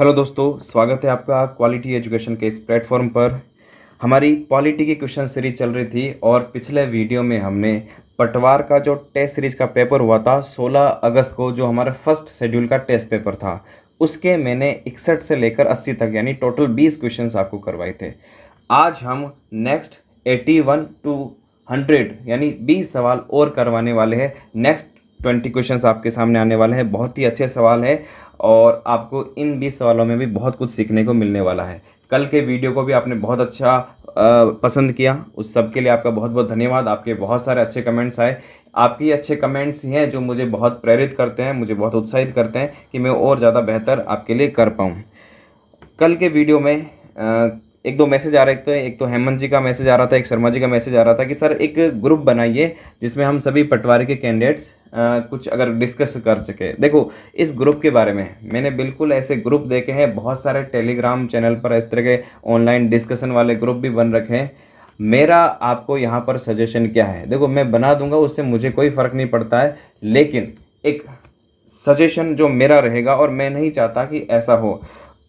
Hello दोस्तों स्वागत है आपका क्वालिटी एजुकेशन के इस प्लेटफॉर्म पर हमारी पॉलिटी की क्वेश्चन सीरीज चल रही थी और पिछले वीडियो में हमने पटवार का जो टेस्ट सीरीज का पेपर हुआ था 16 अगस्त को जो हमारा फर्स्ट शेड्यूल का टेस्ट पेपर था उसके मैंने इकसठ से लेकर 80 तक यानी टोटल 20 क्वेश्चन आपको करवाए थे आज हम नेक्स्ट एटी टू हंड्रेड यानी बीस सवाल और करवाने वाले हैं नेक्स्ट ट्वेंटी क्वेश्चन आपके सामने आने वाले हैं बहुत ही अच्छे सवाल है और आपको इन बीस सवालों में भी बहुत कुछ सीखने को मिलने वाला है कल के वीडियो को भी आपने बहुत अच्छा पसंद किया उस सब के लिए आपका बहुत बहुत धन्यवाद आपके बहुत सारे अच्छे कमेंट्स आए आपके अच्छे कमेंट्स हैं जो मुझे बहुत प्रेरित करते हैं मुझे बहुत उत्साहित करते हैं कि मैं और ज़्यादा बेहतर आपके लिए कर पाऊँ कल के वीडियो में एक दो मैसेज आ रहे थे एक तो हेमंत जी का मैसेज आ रहा था एक शर्मा जी का मैसेज आ रहा था कि सर एक ग्रुप बनाइए जिसमें हम सभी पटवारी के कैंडिडेट्स आ, कुछ अगर डिस्कस कर सके देखो इस ग्रुप के बारे में मैंने बिल्कुल ऐसे ग्रुप देखे हैं बहुत सारे टेलीग्राम चैनल पर इस तरह के ऑनलाइन डिस्कशन वाले ग्रुप भी बन रखे हैं मेरा आपको यहाँ पर सजेशन क्या है देखो मैं बना दूंगा उससे मुझे कोई फ़र्क नहीं पड़ता है लेकिन एक सजेशन जो मेरा रहेगा और मैं नहीं चाहता कि ऐसा हो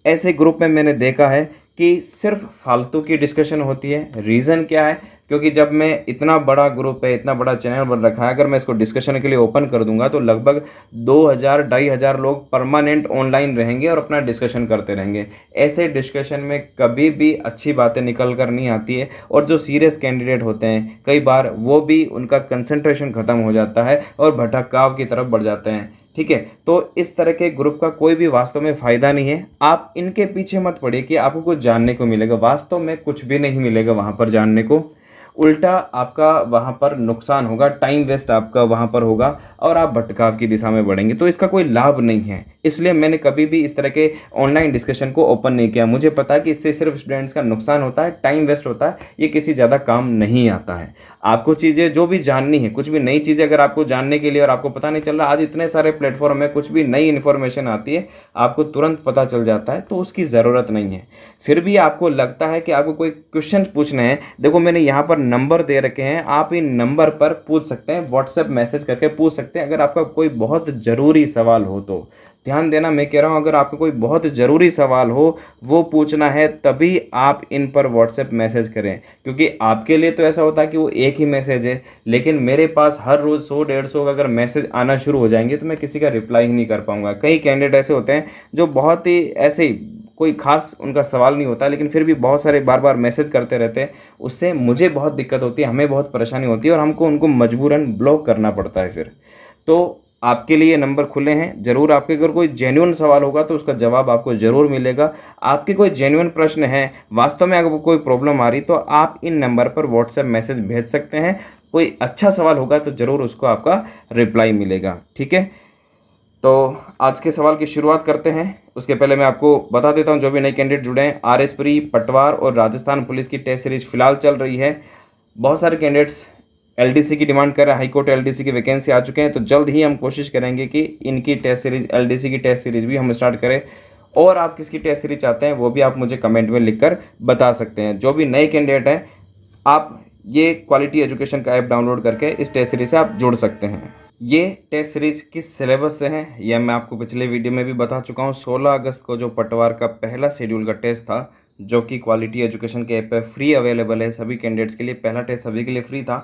ऐसे ग्रुप में मैंने देखा है कि सिर्फ फालतू की डिस्कशन होती है रीज़न क्या है क्योंकि जब मैं इतना बड़ा ग्रुप है इतना बड़ा चैनल बन रखा है अगर मैं इसको डिस्कशन के लिए ओपन कर दूंगा तो लगभग दो हज़ार ढाई हज़ार लोग परमानेंट ऑनलाइन रहेंगे और अपना डिस्कशन करते रहेंगे ऐसे डिस्कशन में कभी भी अच्छी बातें निकल कर नहीं आती है और जो सीरियस कैंडिडेट होते हैं कई बार वो भी उनका कंसनट्रेशन ख़त्म हो जाता है और भटकाव की तरफ बढ़ जाते हैं ठीक है तो इस तरह के ग्रुप का कोई भी वास्तव में फ़ायदा नहीं है आप इनके पीछे मत पड़िए कि आपको कुछ जानने को मिलेगा वास्तव में कुछ भी नहीं मिलेगा वहाँ पर जानने को उल्टा आपका वहाँ पर नुकसान होगा टाइम वेस्ट आपका वहाँ पर होगा और आप भटकाव की दिशा में बढ़ेंगे तो इसका कोई लाभ नहीं है इसलिए मैंने कभी भी इस तरह के ऑनलाइन डिस्कशन को ओपन नहीं किया मुझे पता है कि इससे सिर्फ स्टूडेंट्स का नुकसान होता है टाइम वेस्ट होता है ये किसी ज़्यादा काम नहीं आता है आपको चीज़ें जो भी जाननी है कुछ भी नई चीज़ें अगर आपको जानने के लिए और आपको पता नहीं चल रहा आज इतने सारे प्लेटफॉर्म में कुछ भी नई इन्फॉर्मेशन आती है आपको तुरंत पता चल जाता है तो उसकी ज़रूरत नहीं है फिर भी आपको लगता है कि आपको कोई क्वेश्चन पूछने हैं देखो मैंने यहाँ पर नंबर दे रखे हैं आप इन नंबर पर पूछ सकते हैं व्हाट्सएप मैसेज करके पूछ सकते हैं अगर आपका कोई बहुत ज़रूरी सवाल हो तो ध्यान देना मैं कह रहा हूँ अगर आपको कोई बहुत ज़रूरी सवाल हो वो पूछना है तभी आप इन पर व्हाट्सएप मैसेज करें क्योंकि आपके लिए तो ऐसा होता है कि वो एक ही मैसेज है लेकिन मेरे पास हर रोज़ सौ डेढ़ सौ अगर मैसेज आना शुरू हो जाएंगे तो मैं किसी का रिप्लाई ही नहीं कर पाऊँगा कई कैंडिडेट ऐसे होते हैं जो बहुत ही ऐसे ही कोई खास उनका सवाल नहीं होता लेकिन फिर भी बहुत सारे बार बार मैसेज करते रहते हैं उससे मुझे बहुत दिक्कत होती है हमें बहुत परेशानी होती है और हमको उनको मजबूरन ब्लॉक करना पड़ता है फिर तो आपके लिए नंबर खुले हैं ज़रूर आपके अगर कोई जेन्यून सवाल होगा तो उसका जवाब आपको ज़रूर मिलेगा आपके कोई जेन्यून प्रश्न है वास्तव में अगर कोई प्रॉब्लम आ रही तो आप इन नंबर पर व्हाट्सएप मैसेज भेज सकते हैं कोई अच्छा सवाल होगा तो ज़रूर उसको आपका रिप्लाई मिलेगा ठीक है तो आज के सवाल की शुरुआत करते हैं उसके पहले मैं आपको बता देता हूँ जो भी नए कैंडिडेट जुड़े हैं आर एस पटवार और राजस्थान पुलिस की टेस्ट सीरीज फिलहाल चल रही है बहुत सारे कैंडिडेट्स एलडीसी की डिमांड कर रहा है हाईकोर्ट एलडीसी की वैकेंसी आ चुके हैं तो जल्द ही हम कोशिश करेंगे कि इनकी टेस्ट सीरीज एलडीसी की टेस्ट सीरीज भी हम स्टार्ट करें और आप किसकी टेस्ट सीरीज चाहते हैं वो भी आप मुझे कमेंट में लिखकर बता सकते हैं जो भी नए कैंडिडेट हैं आप ये क्वालिटी एजुकेशन का ऐप डाउनलोड करके इस टेस्ट सीरीज से आप जुड़ सकते हैं ये टेस्ट सीरीज किस सिलेबस से है यह मैं आपको पिछले वीडियो में भी बता चुका हूँ सोलह अगस्त को जो पटवार का पहला शेड्यूल का टेस्ट था जो कि क्वालिटी एजुकेशन के ऐप पर फ्री अवेलेबल है सभी कैंडिडेट्स के लिए पहला टेस्ट सभी के लिए फ्री था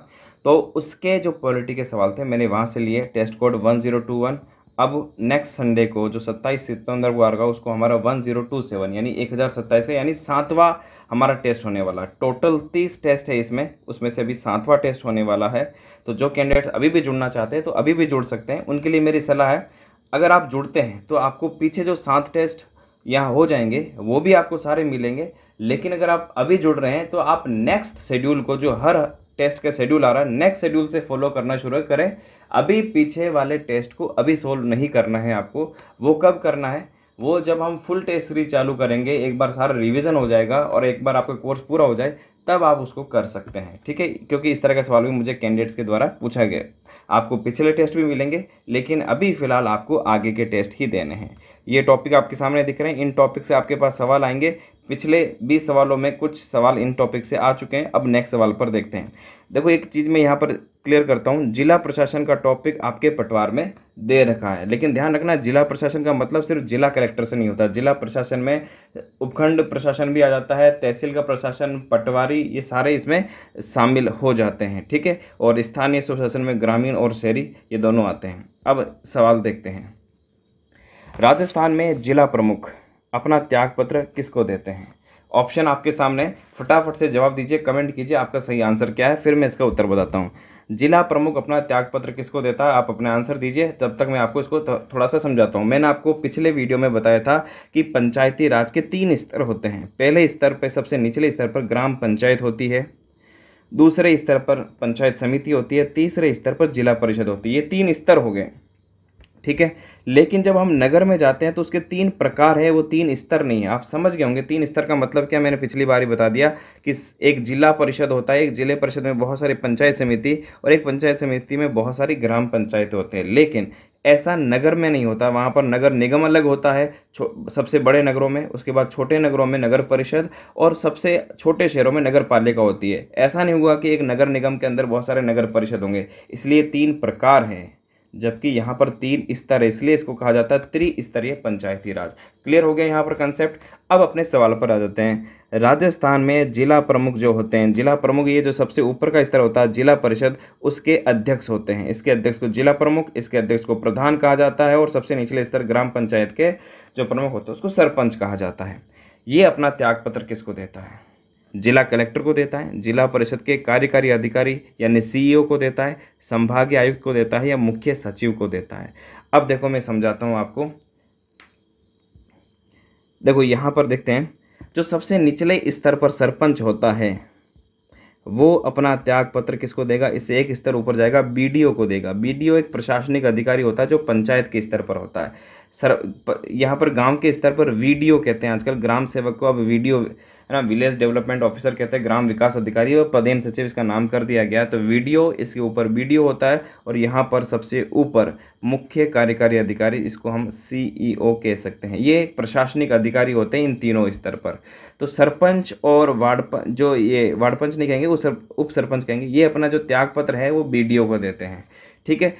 तो उसके जो क्वालिटी के सवाल थे मैंने वहाँ से लिए test code one zero two one अब नेक्स्ट संडे को जो सत्ताईस सितंबर को आ रहा उसको हमारा वन जीरो टू सेवन यानी एक हज़ार सत्ताईस का यानी सातवां हमारा टेस्ट होने वाला है टोटल तीस टेस्ट है इसमें उसमें से अभी सातवां टेस्ट होने वाला है तो जो कैंडिडेट्स अभी भी जुड़ना चाहते हैं तो अभी भी जुड़ सकते हैं उनके लिए मेरी सलाह है अगर आप जुड़ते हैं तो आपको पीछे जो सात टेस्ट यहाँ हो जाएंगे वो भी आपको सारे मिलेंगे लेकिन अगर आप अभी जुड़ रहे हैं तो आप नेक्स्ट शेड्यूल को जो हर टेस्ट का शेड्यूल आ रहा है नेक्स्ट शेड्यूल से फॉलो करना शुरू करें अभी पीछे वाले टेस्ट को अभी सोल्व नहीं करना है आपको वो कब करना है वो जब हम फुल टेस्ट सीरीज चालू करेंगे एक बार सारा रिवीजन हो जाएगा और एक बार आपका कोर्स पूरा हो जाए तब आप उसको कर सकते हैं ठीक है क्योंकि इस तरह का सवाल भी मुझे कैंडिडेट्स के द्वारा पूछा गया आपको पिछले टेस्ट भी मिलेंगे लेकिन अभी फ़िलहाल आपको आगे के टेस्ट ही देने हैं ये टॉपिक आपके सामने दिख रहे हैं इन टॉपिक से आपके पास सवाल आएंगे पिछले बीस सवालों में कुछ सवाल इन टॉपिक से आ चुके हैं अब नेक्स्ट सवाल पर देखते हैं देखो एक चीज़ मैं यहाँ पर क्लियर करता हूँ जिला प्रशासन का टॉपिक आपके पटवार में दे रखा है लेकिन ध्यान रखना जिला प्रशासन का मतलब सिर्फ जिला कलेक्टर से नहीं होता जिला प्रशासन में उपखंड प्रशासन भी आ जाता है तहसील का प्रशासन पटवारी ये सारे इसमें शामिल हो जाते हैं ठीक है और स्थानीय स्वशासन में ग्रामीण और शहरी ये दोनों आते हैं अब सवाल देखते हैं राजस्थान में जिला प्रमुख अपना त्यागपत्र किसको देते हैं ऑप्शन आपके सामने फटाफट से जवाब दीजिए कमेंट कीजिए आपका सही आंसर क्या है फिर मैं इसका उत्तर बताता हूँ जिला प्रमुख अपना त्यागपत्र किसको देता है आप अपने आंसर दीजिए तब तक मैं आपको इसको थोड़ा सा समझाता हूँ मैंने आपको पिछले वीडियो में बताया था कि पंचायती राज के तीन स्तर होते हैं पहले स्तर पर सबसे निचले स्तर पर ग्राम पंचायत होती है दूसरे स्तर पर पंचायत समिति होती है तीसरे स्तर पर जिला परिषद होती है ये तीन स्तर हो गए ठीक है लेकिन जब हम नगर में जाते हैं तो उसके तीन प्रकार है वो तीन स्तर नहीं है आप समझ गए होंगे तीन स्तर का मतलब क्या मैंने पिछली बार ही बता दिया कि एक जिला परिषद होता है एक जिले परिषद में बहुत सारी पंचायत समिति और एक पंचायत समिति में बहुत सारी ग्राम पंचायत होते हैं लेकिन ऐसा नगर में नहीं होता वहाँ पर नगर निगम अलग होता है सबसे बड़े नगरों में उसके बाद छोटे नगरों में नगर परिषद और सबसे छोटे शहरों में नगर पालिका होती है ऐसा नहीं हुआ कि एक नगर निगम के अंदर बहुत सारे नगर परिषद होंगे इसलिए तीन प्रकार हैं जबकि यहाँ पर तीन स्तर है इसलिए इसको कहा जाता है त्रिस्तरीय पंचायती राज क्लियर हो गया यहाँ पर कंसेप्ट अब अपने सवाल पर आ जाते हैं राजस्थान में जिला प्रमुख जो होते हैं जिला प्रमुख ये जो सबसे ऊपर का स्तर होता है जिला परिषद उसके अध्यक्ष होते हैं इसके अध्यक्ष को जिला प्रमुख इसके अध्यक्ष को प्रधान कहा जाता है और सबसे निचले स्तर ग्राम पंचायत के जो प्रमुख होते हैं उसको सरपंच कहा जाता है ये अपना त्यागपत्र किसको देता है जिला कलेक्टर को देता है जिला परिषद के कार्यकारी अधिकारी यानी सीईओ e को देता है संभागीय आयुक्त को देता है या मुख्य सचिव को देता है अब देखो मैं समझाता हूँ आपको देखो यहाँ पर देखते हैं जो सबसे निचले स्तर पर सरपंच होता है वो अपना त्याग पत्र किसको देगा इससे एक स्तर ऊपर जाएगा बीडीओ को देगा बीडीओ एक प्रशासनिक अधिकारी होता है जो पंचायत के स्तर पर होता है सर यहाँ पर गांव के स्तर पर वीडियो कहते हैं आजकल ग्राम सेवक को अब वीडियो है ना विलेज डेवलपमेंट ऑफिसर कहते हैं ग्राम विकास अधिकारी और प्रधान सचिव इसका नाम कर दिया गया तो वीडियो इसके ऊपर वीडियो होता है और यहाँ पर सबसे ऊपर मुख्य कार्यकारी अधिकारी इसको हम सीईओ e कह सकते हैं ये प्रशासनिक अधिकारी होते हैं इन तीनों स्तर पर तो सरपंच और वार्ड जो ये वार्ड पंच नहीं कहेंगे वो सर उप सरपंच कहेंगे ये अपना जो त्यागपत्र है वो बी को देते हैं ठीक है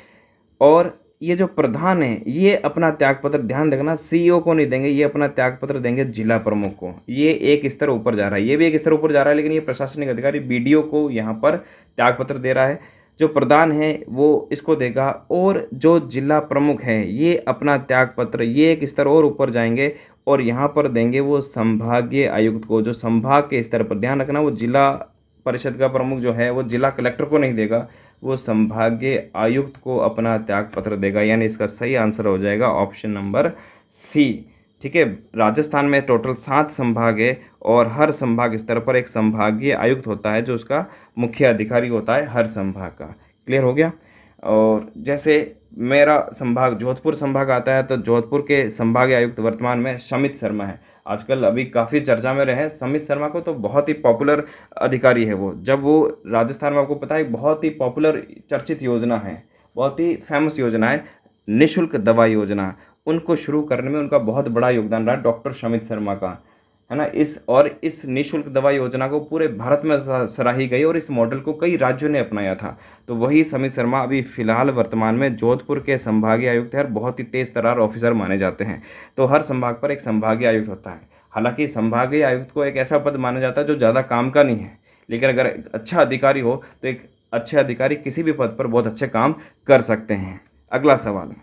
और ये जो प्रधान है ये अपना त्यागपत्र ध्यान रखना सीईओ e को नहीं देंगे ये अपना त्यागपत्र देंगे जिला प्रमुख को ये एक स्तर ऊपर जा रहा है ये भी एक स्तर ऊपर जा रहा है लेकिन ये प्रशासनिक अधिकारी बी को यहाँ पर त्यागपत्र दे रहा है जो प्रधान है वो इसको देगा और जो जिला प्रमुख है ये अपना त्यागपत्र ये एक स्तर और ऊपर जाएंगे और यहाँ पर देंगे वो संभागीय आयुक्त को जो संभाग के स्तर पर ध्यान रखना वो जिला परिषद का प्रमुख जो है वो जिला कलेक्टर को नहीं देगा वो संभागीय आयुक्त को अपना त्याग पत्र देगा यानी इसका सही आंसर हो जाएगा ऑप्शन नंबर सी ठीक है राजस्थान में टोटल सात संभाग है और हर संभाग स्तर पर एक संभागीय आयुक्त होता है जो उसका मुख्य अधिकारी होता है हर संभाग का क्लियर हो गया और जैसे मेरा संभाग जोधपुर संभाग आता है तो जोधपुर के संभागीय आयुक्त वर्तमान में शमित शर्मा है आजकल अभी काफ़ी चर्चा में रहे समित शर्मा को तो बहुत ही पॉपुलर अधिकारी है वो जब वो राजस्थान में आपको पता है बहुत ही पॉपुलर चर्चित योजना है बहुत ही फेमस योजना है निःशुल्क दवा योजना उनको शुरू करने में उनका बहुत बड़ा योगदान रहा डॉक्टर समित शर्मा का है ना इस और इस निशुल्क दवा योजना को पूरे भारत में सराही गई और इस मॉडल को कई राज्यों ने अपनाया था तो वही समीर शर्मा अभी फिलहाल वर्तमान में जोधपुर के संभागीय आयुक्त हैं बहुत ही तेज़ तरार ऑफिसर माने जाते हैं तो हर संभाग पर एक संभागीय आयुक्त होता है हालांकि संभागीय आयुक्त को एक ऐसा पद माना जाता है जो ज़्यादा काम का नहीं है लेकिन अगर अच्छा अधिकारी हो तो एक अच्छे अधिकारी किसी भी पद पर बहुत अच्छे काम कर सकते हैं अगला सवाल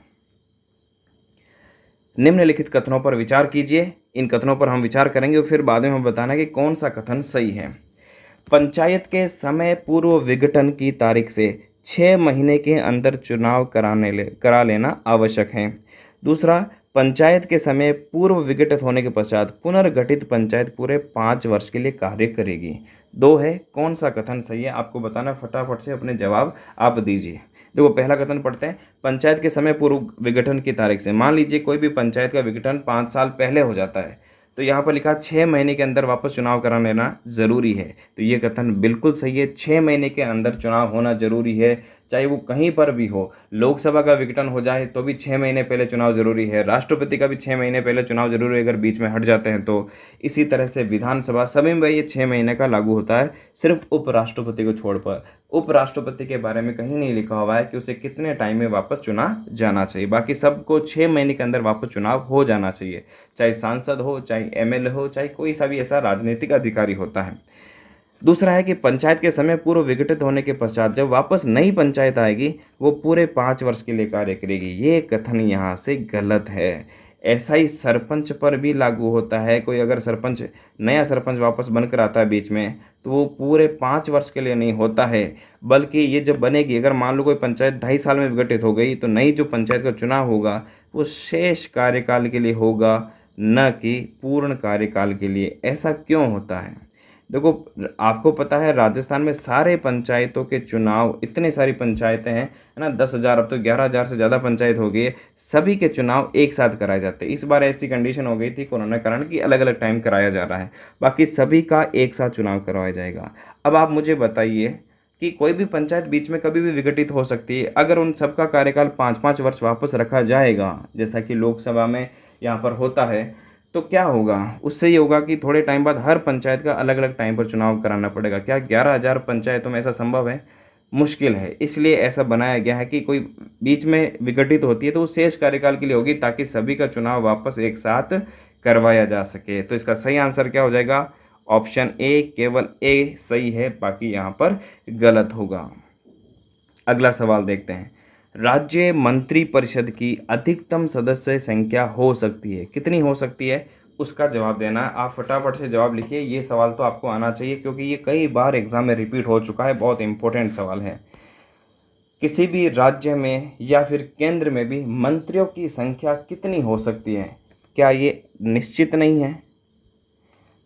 निम्नलिखित कथनों पर विचार कीजिए इन कथनों पर हम विचार करेंगे और फिर बाद में हम बताना कि कौन सा कथन सही है पंचायत के समय पूर्व विघटन की तारीख से छः महीने के अंदर चुनाव कराने ले करा लेना आवश्यक है दूसरा पंचायत के समय पूर्व विघटित होने के पश्चात पुनर्गठित पंचायत पूरे पाँच वर्ष के लिए कार्य करेगी दो है कौन सा कथन सही है आपको बताना फटाफट से अपने जवाब आप दीजिए देखो पहला कथन पढ़ते हैं पंचायत के समय पूर्व विघटन की तारीख से मान लीजिए कोई भी पंचायत का विघटन पाँच साल पहले हो जाता है तो यहाँ पर लिखा छः महीने के अंदर वापस चुनाव करा लेना ज़रूरी है तो ये कथन बिल्कुल सही है छः महीने के अंदर चुनाव होना ज़रूरी है चाहे वो कहीं पर भी हो लोकसभा का विघटन हो जाए तो भी छः महीने पहले चुनाव जरूरी है राष्ट्रपति का भी छः महीने पहले चुनाव जरूरी है अगर बीच में हट जाते हैं तो इसी तरह से विधानसभा सभी में ये छः महीने का लागू होता है सिर्फ उपराष्ट्रपति को छोड़कर उपराष्ट्रपति के बारे में कहीं नहीं लिखा हुआ है कि उसे कितने टाइम में वापस चुना जाना चाहिए बाकी सबको छः महीने के अंदर वापस चुनाव हो जाना चाहिए चाहे सांसद हो चाहे एम हो चाहे कोई सा भी ऐसा राजनीतिक अधिकारी होता है दूसरा है कि पंचायत के समय पूर्व विघटित होने के पश्चात जब वापस नई पंचायत आएगी वो पूरे पाँच वर्ष के लिए कार्य करेगी ये कथन यहाँ से गलत है ऐसा ही सरपंच पर भी लागू होता है कोई अगर सरपंच नया सरपंच वापस बनकर आता है बीच में तो वो पूरे पाँच वर्ष के लिए नहीं होता है बल्कि ये जब बनेगी अगर मान लो कोई पंचायत ढाई साल में विघटित हो गई तो नई जो पंचायत का चुनाव होगा वो शेष कार्यकाल के लिए होगा न कि पूर्ण कार्यकाल के लिए ऐसा क्यों होता है देखो आपको पता है राजस्थान में सारे पंचायतों के चुनाव इतने सारी पंचायतें हैं है ना दस हज़ार अब तो ग्यारह हज़ार से ज़्यादा पंचायत हो गई है सभी के चुनाव एक साथ कराए जाते हैं इस बार ऐसी कंडीशन हो गई थी कोरोना कारण कि अलग अलग टाइम कराया जा रहा है बाकी सभी का एक साथ चुनाव करवाया जाएगा अब आप मुझे बताइए कि कोई भी पंचायत बीच में कभी भी विघटित हो सकती है अगर उन सबका कार्यकाल पाँच पाँच वर्ष वापस रखा जाएगा जैसा कि लोकसभा में यहाँ पर होता है तो क्या होगा उससे ये होगा कि थोड़े टाइम बाद हर पंचायत का अलग अलग टाइम पर चुनाव कराना पड़ेगा क्या ग्यारह हज़ार पंचायतों में ऐसा संभव है मुश्किल है इसलिए ऐसा बनाया गया है कि कोई बीच में विघटित होती है तो वो शेष कार्यकाल के लिए होगी ताकि सभी का चुनाव वापस एक साथ करवाया जा सके तो इसका सही आंसर क्या हो जाएगा ऑप्शन ए केवल ए सही है बाकी यहाँ पर गलत होगा अगला सवाल देखते हैं राज्य मंत्री परिषद की अधिकतम सदस्य संख्या हो सकती है कितनी हो सकती है उसका जवाब देना है आप फटाफट से जवाब लिखिए ये सवाल तो आपको आना चाहिए क्योंकि ये कई बार एग्ज़ाम में रिपीट हो चुका है बहुत इंपॉर्टेंट सवाल है किसी भी राज्य में या फिर केंद्र में भी मंत्रियों की संख्या कितनी हो सकती है क्या ये निश्चित नहीं है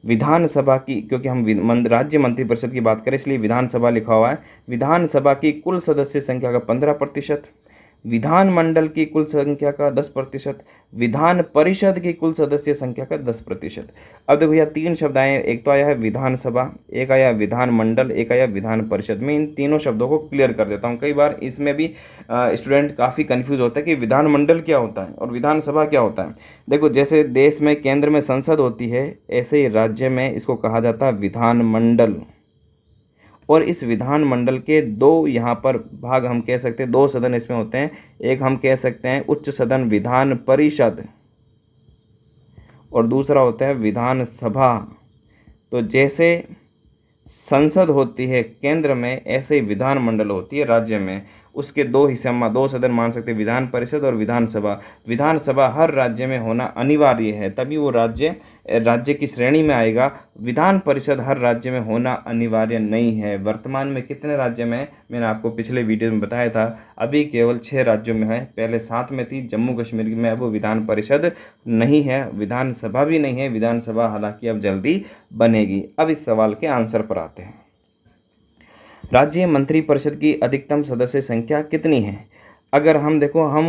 विधानसभा की क्योंकि हम राज्य मंत्रिपरिषद की बात करें इसलिए विधानसभा लिखा हुआ है विधानसभा की कुल सदस्य संख्या का पंद्रह प्रतिशत विधानमंडल की कुल संख्या का दस प्रतिशत विधान परिषद की कुल सदस्य संख्या का दस प्रतिशत अब देखो यह तीन शब्द आए एक तो आया है विधानसभा एक आया विधानमंडल एक आया विधान परिषद मैं इन तीनों शब्दों को क्लियर कर देता हूँ कई बार इसमें भी स्टूडेंट काफ़ी कन्फ्यूज होता है कि विधानमंडल क्या होता है और विधानसभा क्या होता है देखो जैसे देश में केंद्र में संसद होती है ऐसे ही राज्य में इसको कहा जाता है विधानमंडल और इस विधानमंडल के दो यहाँ पर भाग हम कह सकते हैं दो सदन इसमें होते हैं एक हम कह सकते हैं उच्च सदन विधान परिषद और दूसरा होता है विधानसभा तो जैसे संसद होती है केंद्र में ऐसे ही विधानमंडल होती है राज्य में उसके दो हिस्से में दो सदन मान सकते हैं विधान परिषद और विधानसभा विधानसभा हर राज्य में होना अनिवार्य है तभी वो राज्य राज्य की श्रेणी में आएगा विधान परिषद हर राज्य में होना अनिवार्य नहीं है वर्तमान में कितने राज्य में मैंने आपको पिछले वीडियो में बताया था अभी केवल छः राज्यों में है पहले सात में थी जम्मू कश्मीर में अब विधान परिषद नहीं है विधानसभा भी नहीं है विधानसभा हालांकि अब जल्दी बनेगी अब इस सवाल के आंसर पर आते हैं राज्य मंत्रिपरिषद की अधिकतम सदस्य संख्या कितनी है अगर हम देखो हम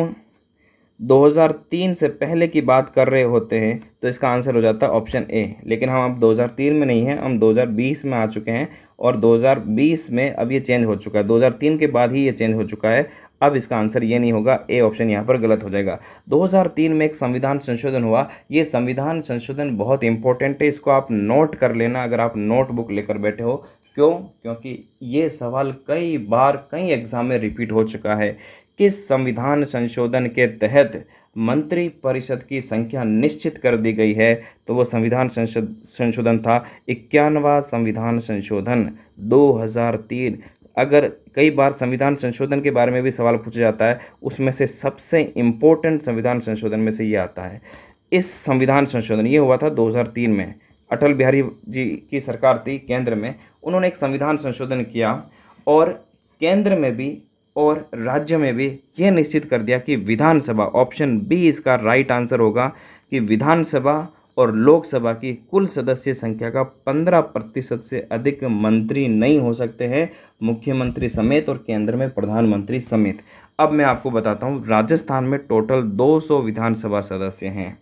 2003 से पहले की बात कर रहे होते हैं तो इसका आंसर हो जाता है ऑप्शन ए लेकिन हम अब 2003 में नहीं हैं हम 2020 में आ चुके हैं और 2020 में अब ये चेंज हो चुका है 2003 के बाद ही ये चेंज हो चुका है अब इसका आंसर ये नहीं होगा ए ऑप्शन यहाँ पर गलत हो जाएगा 2003 में एक संविधान संशोधन हुआ ये संविधान संशोधन बहुत इंपॉर्टेंट है इसको आप नोट कर लेना अगर आप नोटबुक लेकर बैठे हो क्यों क्योंकि ये सवाल कई बार कई एग्ज़ाम में रिपीट हो चुका है किस संविधान संशोधन के तहत मंत्री परिषद की संख्या निश्चित कर दी गई है तो वो संविधान संशोधन था इक्यानवा संविधान संशोधन 2003 अगर कई बार संविधान संशोधन के बारे में भी सवाल पूछा जाता है उसमें से सबसे इम्पोर्टेंट संविधान संशोधन में से ये आता है इस संविधान संशोधन ये हुआ था 2003 में अटल बिहारी जी की सरकार थी केंद्र में उन्होंने एक संविधान संशोधन किया और केंद्र में भी और राज्य में भी यह निश्चित कर दिया कि विधानसभा ऑप्शन बी इसका राइट आंसर होगा कि विधानसभा और लोकसभा की कुल सदस्य संख्या का पंद्रह प्रतिशत से अधिक मंत्री नहीं हो सकते हैं मुख्यमंत्री समेत और केंद्र में प्रधानमंत्री समेत अब मैं आपको बताता हूँ राजस्थान में टोटल 200 विधानसभा सदस्य हैं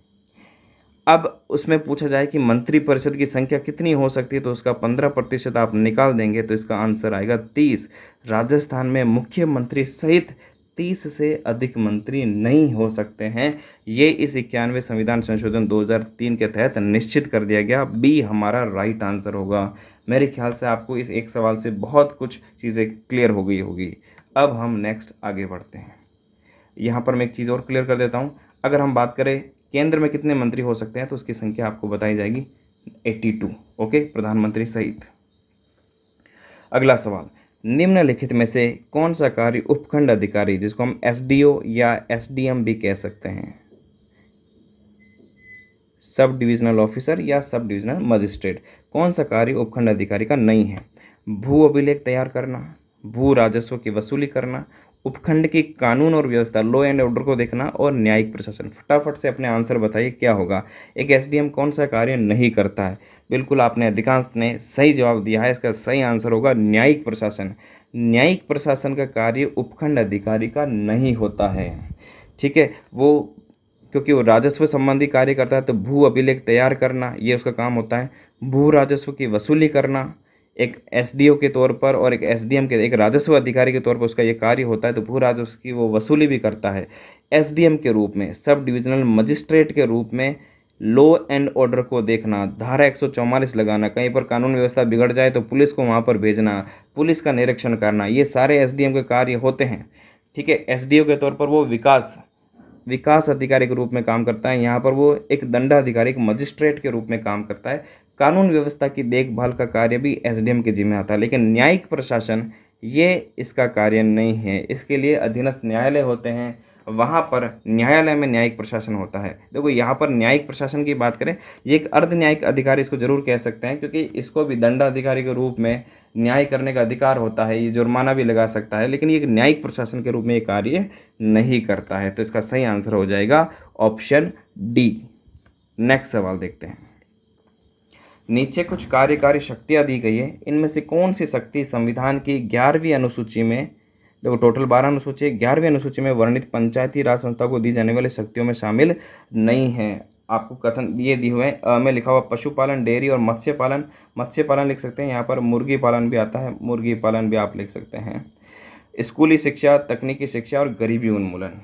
अब उसमें पूछा जाए कि मंत्री परिषद की संख्या कितनी हो सकती है तो उसका पंद्रह प्रतिशत आप निकाल देंगे तो इसका आंसर आएगा तीस राजस्थान में मुख्यमंत्री सहित तीस से अधिक मंत्री नहीं हो सकते हैं ये इस इक्यानवे संविधान संशोधन 2003 के तहत निश्चित कर दिया गया बी हमारा राइट आंसर होगा मेरे ख्याल से आपको इस एक सवाल से बहुत कुछ चीज़ें क्लियर हो गई होगी अब हम नेक्स्ट आगे बढ़ते हैं यहाँ पर मैं एक चीज़ और क्लियर कर देता हूँ अगर हम बात करें केंद्र में कितने मंत्री हो सकते हैं तो उसकी संख्या आपको बताई जाएगी 82 ओके प्रधानमंत्री सहित अगला सवाल निम्नलिखित में से कौन सा कार्य उपखंड अधिकारी जिसको हम एसडीओ या एसडीएम भी कह सकते हैं सब डिविजनल ऑफिसर या सब डिविजनल मजिस्ट्रेट कौन सा कार्य उपखंड अधिकारी का नहीं है भू अभिलेख तैयार करना भू राजस्व की वसूली करना उपखंड की कानून और व्यवस्था लॉ एंड ऑर्डर को देखना और न्यायिक प्रशासन फटाफट से अपने आंसर बताइए क्या होगा एक एसडीएम कौन सा कार्य नहीं करता है बिल्कुल आपने अधिकांश ने सही जवाब दिया है इसका सही आंसर होगा न्यायिक प्रशासन न्यायिक प्रशासन का कार्य उपखंड अधिकारी का नहीं होता है ठीक है वो क्योंकि वो राजस्व संबंधी कार्य करता है तो भू अभिलेख तैयार करना ये उसका काम होता है भू राजस्व की वसूली करना एक एसडीओ के तौर पर और एक एसडीएम के एक राजस्व अधिकारी के तौर पर उसका ये कार्य होता है तो भू राजस्व की वो वसूली भी करता है एसडीएम के रूप में सब डिविजनल मजिस्ट्रेट के रूप में लॉ एंड ऑर्डर को देखना धारा एक लगाना कहीं पर कानून व्यवस्था बिगड़ जाए तो पुलिस को वहाँ पर भेजना पुलिस का निरीक्षण करना ये सारे एस के कार्य होते हैं ठीक है एस के तौर पर वो विकास विकास अधिकारी के रूप में काम करता है यहाँ पर वो एक दंडाधिकारी एक मजिस्ट्रेट के रूप में काम करता है कानून व्यवस्था की देखभाल का कार्य भी एसडीएम के जिम्मे आता है लेकिन न्यायिक प्रशासन ये इसका कार्य नहीं है इसके लिए अधीनस्थ न्यायालय होते हैं वहाँ पर न्यायालय में न्यायिक प्रशासन होता है देखो यहाँ पर न्यायिक प्रशासन की बात करें ये एक अर्ध न्यायिक अधिकारी इसको जरूर कह सकते हैं क्योंकि इसको भी दंडाधिकारी के रूप में न्याय करने का अधिकार होता है ये जुर्माना भी लगा सकता है लेकिन ये न्यायिक प्रशासन के रूप में ये कार्य नहीं करता है तो इसका सही आंसर हो जाएगा ऑप्शन डी नेक्स्ट सवाल देखते हैं नीचे कुछ कार्यकारी शक्तियाँ दी गई है इनमें से कौन सी शक्ति संविधान की ग्यारहवीं अनुसूची में देखो टोटल बारह अनुसूची ग्यारहवीं अनुसूची में वर्णित पंचायती राज संस्था को दी जाने वाली शक्तियों में शामिल नहीं है आपको कथन ये दिए हुए हैं में लिखा हुआ पशुपालन डेयरी और मत्स्य पालन मत्स्य पालन लिख सकते हैं यहाँ पर मुर्गी पालन भी आता है मुर्गी पालन भी आप लिख सकते हैं स्कूली शिक्षा तकनीकी शिक्षा और गरीबी उन्मूलन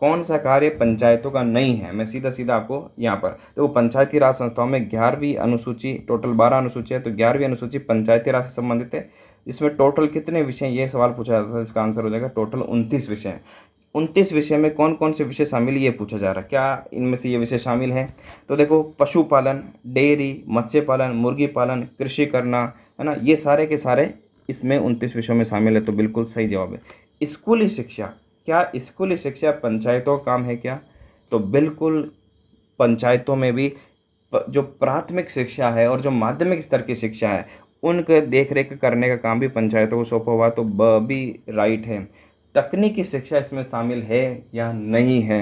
कौन सा कार्य पंचायतों का नहीं है मैं सीधा सीधा आपको यहाँ पर तो पंचायती राज संस्थाओं में ग्यारहवीं अनुसूची टोटल बारह अनुसूची है तो ग्यारहवीं अनुसूची पंचायती राज से संबंधित है इसमें टोटल कितने विषय ये सवाल पूछा जाता था इसका आंसर हो जाएगा टोटल उनतीस विषय उनतीस विषय में कौन कौन से विषय शामिल ये पूछा जा रहा है क्या इनमें से ये विषय शामिल हैं तो देखो पशुपालन डेयरी मत्स्य पालन मुर्गी पालन कृषि करना है ना ये सारे के सारे इसमें उनतीस विषयों में शामिल है तो बिल्कुल सही जवाब है स्कूली शिक्षा क्या स्कूली शिक्षा पंचायतों का काम है क्या तो बिल्कुल पंचायतों में भी जो प्राथमिक शिक्षा है और जो माध्यमिक स्तर की शिक्षा है उनके देख रेख करने का काम भी पंचायतों को सौंपा हुआ तो ब भी राइट है तकनीकी शिक्षा इसमें शामिल है या नहीं है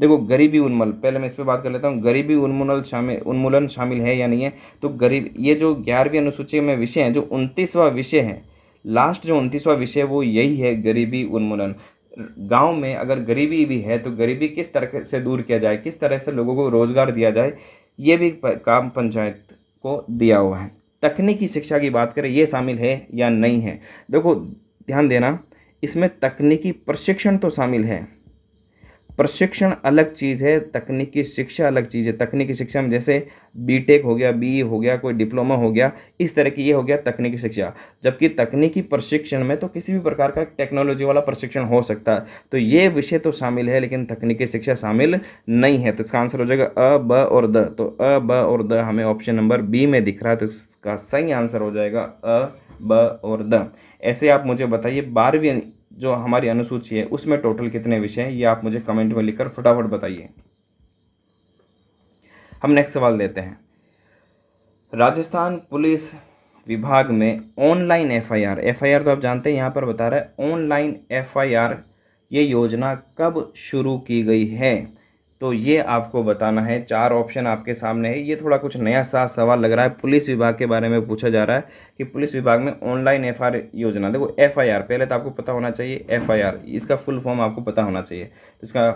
देखो गरीबी उन्मूल पहले मैं इस पर बात कर लेता हूँ गरीबी उन्मूलन शामिल उन्मूलन शामिल है या नहीं है तो गरीब ये जो ग्यारहवीं अनुसूची में विषय हैं जो उनतीसवां विषय है लास्ट जो उनतीसवां विषय वो यही है गरीबी उन्मूलन गांव में अगर गरीबी भी है तो गरीबी किस तरह से दूर किया जाए किस तरह से लोगों को रोज़गार दिया जाए ये भी काम पंचायत को दिया हुआ है तकनीकी शिक्षा की बात करें ये शामिल है या नहीं है देखो ध्यान देना इसमें तकनीकी प्रशिक्षण तो शामिल है प्रशिक्षण अलग चीज़ है तकनीकी शिक्षा अलग चीज़ है तकनीकी शिक्षा में जैसे बीटेक हो गया बी हो गया कोई डिप्लोमा हो गया इस तरह की ये हो गया तकनीकी शिक्षा जबकि तकनीकी प्रशिक्षण में तो किसी भी प्रकार का टेक्नोलॉजी वाला प्रशिक्षण हो सकता है तो ये विषय तो शामिल है लेकिन तकनीकी शिक्षा शामिल नहीं है तो इसका आंसर हो जाएगा अ ब और द तो अ ब और द हमें ऑप्शन नंबर बी में दिख रहा है तो इसका सही आंसर हो जाएगा अ ब और द ऐसे आप मुझे बताइए बारहवीं जो हमारी अनुसूची है उसमें टोटल कितने विषय हैं ये आप मुझे कमेंट में लिखकर फटाफट बताइए हम नेक्स्ट सवाल देते हैं राजस्थान पुलिस विभाग में ऑनलाइन एफआईआर एफआईआर तो आप जानते हैं यहाँ पर बता रहा है ऑनलाइन एफआईआर ये योजना कब शुरू की गई है तो ये आपको बताना है चार ऑप्शन आपके सामने है ये थोड़ा कुछ नया सा सवाल लग रहा है पुलिस विभाग के बारे में पूछा जा रहा है कि पुलिस विभाग में ऑनलाइन एफ योजना देखो एफ पहले तो आपको पता होना चाहिए एफ इसका फुल फॉर्म आपको पता होना चाहिए तो इसका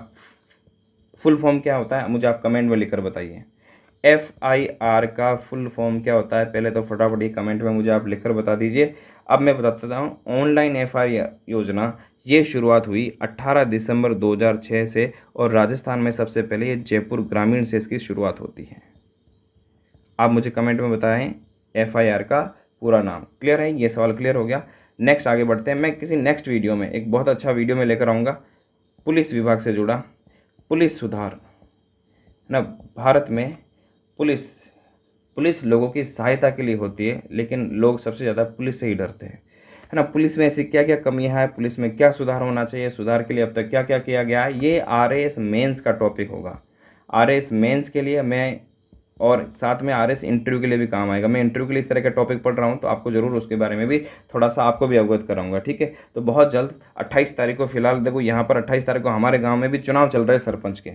फुल फॉर्म क्या होता है मुझे आप कमेंट में लिखकर बताइए एफ आई आर का फुल फॉर्म क्या होता है पहले तो फटाफट ये कमेंट में मुझे आप लिखकर बता दीजिए अब मैं बताता हूँ ऑनलाइन एफ आई योजना ये शुरुआत हुई 18 दिसंबर 2006 से और राजस्थान में सबसे पहले ये जयपुर ग्रामीण से इसकी शुरुआत होती है आप मुझे कमेंट में बताएं एफआईआर का पूरा नाम क्लियर है ये सवाल क्लियर हो गया नेक्स्ट आगे बढ़ते हैं मैं किसी नेक्स्ट वीडियो में एक बहुत अच्छा वीडियो में लेकर आऊँगा पुलिस विभाग से जुड़ा पुलिस सुधार न भारत में पुलिस पुलिस लोगों की सहायता के लिए होती है लेकिन लोग सबसे ज़्यादा पुलिस से ही डरते हैं है ना पुलिस में ऐसी क्या क्या कमियाँ हैं पुलिस में क्या सुधार होना चाहिए सुधार के लिए अब तक क्या क्या किया गया है ये आर एस मेन्स का टॉपिक होगा आर एस मेन्स के लिए मैं और साथ में आर एस इंटरव्यू के लिए भी काम आएगा मैं इंटरव्यू के लिए इस तरह के टॉपिक पढ़ रहा हूँ तो आपको जरूर उसके बारे में भी थोड़ा सा आपको भी अवगत कराऊंगा ठीक है तो बहुत जल्द 28 तारीख को फिलहाल देखो यहाँ पर 28 तारीख को हमारे गांव में भी चुनाव चल रहे हैं सरपंच के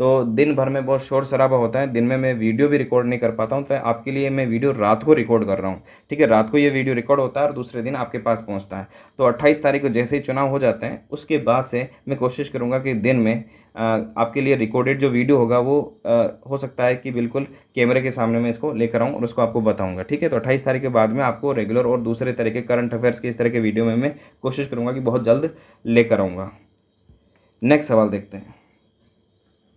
तो दिन भर में बहुत शोर शराबा होता है दिन में मैं वीडियो भी रिकॉर्ड नहीं कर पाता हूँ तो आपके लिए मैं वीडियो रात को रिकॉर्ड कर रहा हूँ ठीक है रात को ये वीडियो रिकॉर्ड होता है और दूसरे दिन आपके पास पहुँचता है तो अट्ठाईस तारीख को जैसे ही चुनाव हो जाते हैं उसके बाद से मैं कोशिश करूँगा कि दिन में आपके लिए रिकॉर्डेड जो वीडियो होगा वो हो सकता है कि बिल्कुल कैमरे के सामने मैं इसको लेकर आऊँ और उसको आपको बताऊँगा ठीक है तो अट्ठाईस तारीख के बाद में आपको रेगुलर और दूसरे तरह के करंट अफेयर्स के इस तरह के वीडियो में मैं कोशिश करूँगा कि बहुत जल्द लेकर आऊँगा नेक्स्ट सवाल देखते हैं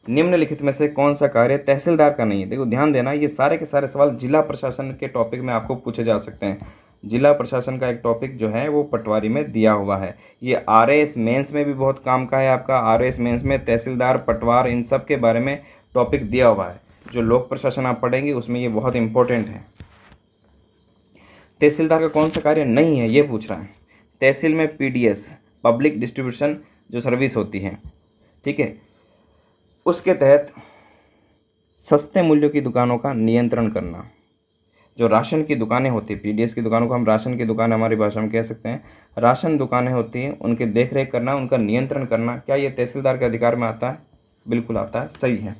निम्नलिखित में से कौन सा कार्य तहसीलदार का नहीं है देखो ध्यान देना ये सारे के सारे सवाल जिला प्रशासन के टॉपिक में आपको पूछे जा सकते हैं जिला प्रशासन का एक टॉपिक जो है वो पटवारी में दिया हुआ है ये आर एस मेन्स में भी बहुत काम का है आपका आर एस मेन्स में तहसीलदार पटवार इन सब के बारे में टॉपिक दिया हुआ है जो लोक प्रशासन आप पढ़ेंगे उसमें ये बहुत इंपॉर्टेंट है तहसीलदार का कौन सा कार्य नहीं है ये पूछ रहा है तहसील में पी पब्लिक डिस्ट्रीब्यूशन जो सर्विस होती है ठीक है उसके तहत सस्ते मूल्यों की दुकानों का नियंत्रण करना जो राशन की दुकानें होती हैं पी की दुकानों को हम राशन की दुकान हमारी भाषा में कह सकते हैं राशन दुकानें होती हैं उनके देख रेख करना उनका नियंत्रण करना क्या ये तहसीलदार के अधिकार में आता है बिल्कुल आता है सही है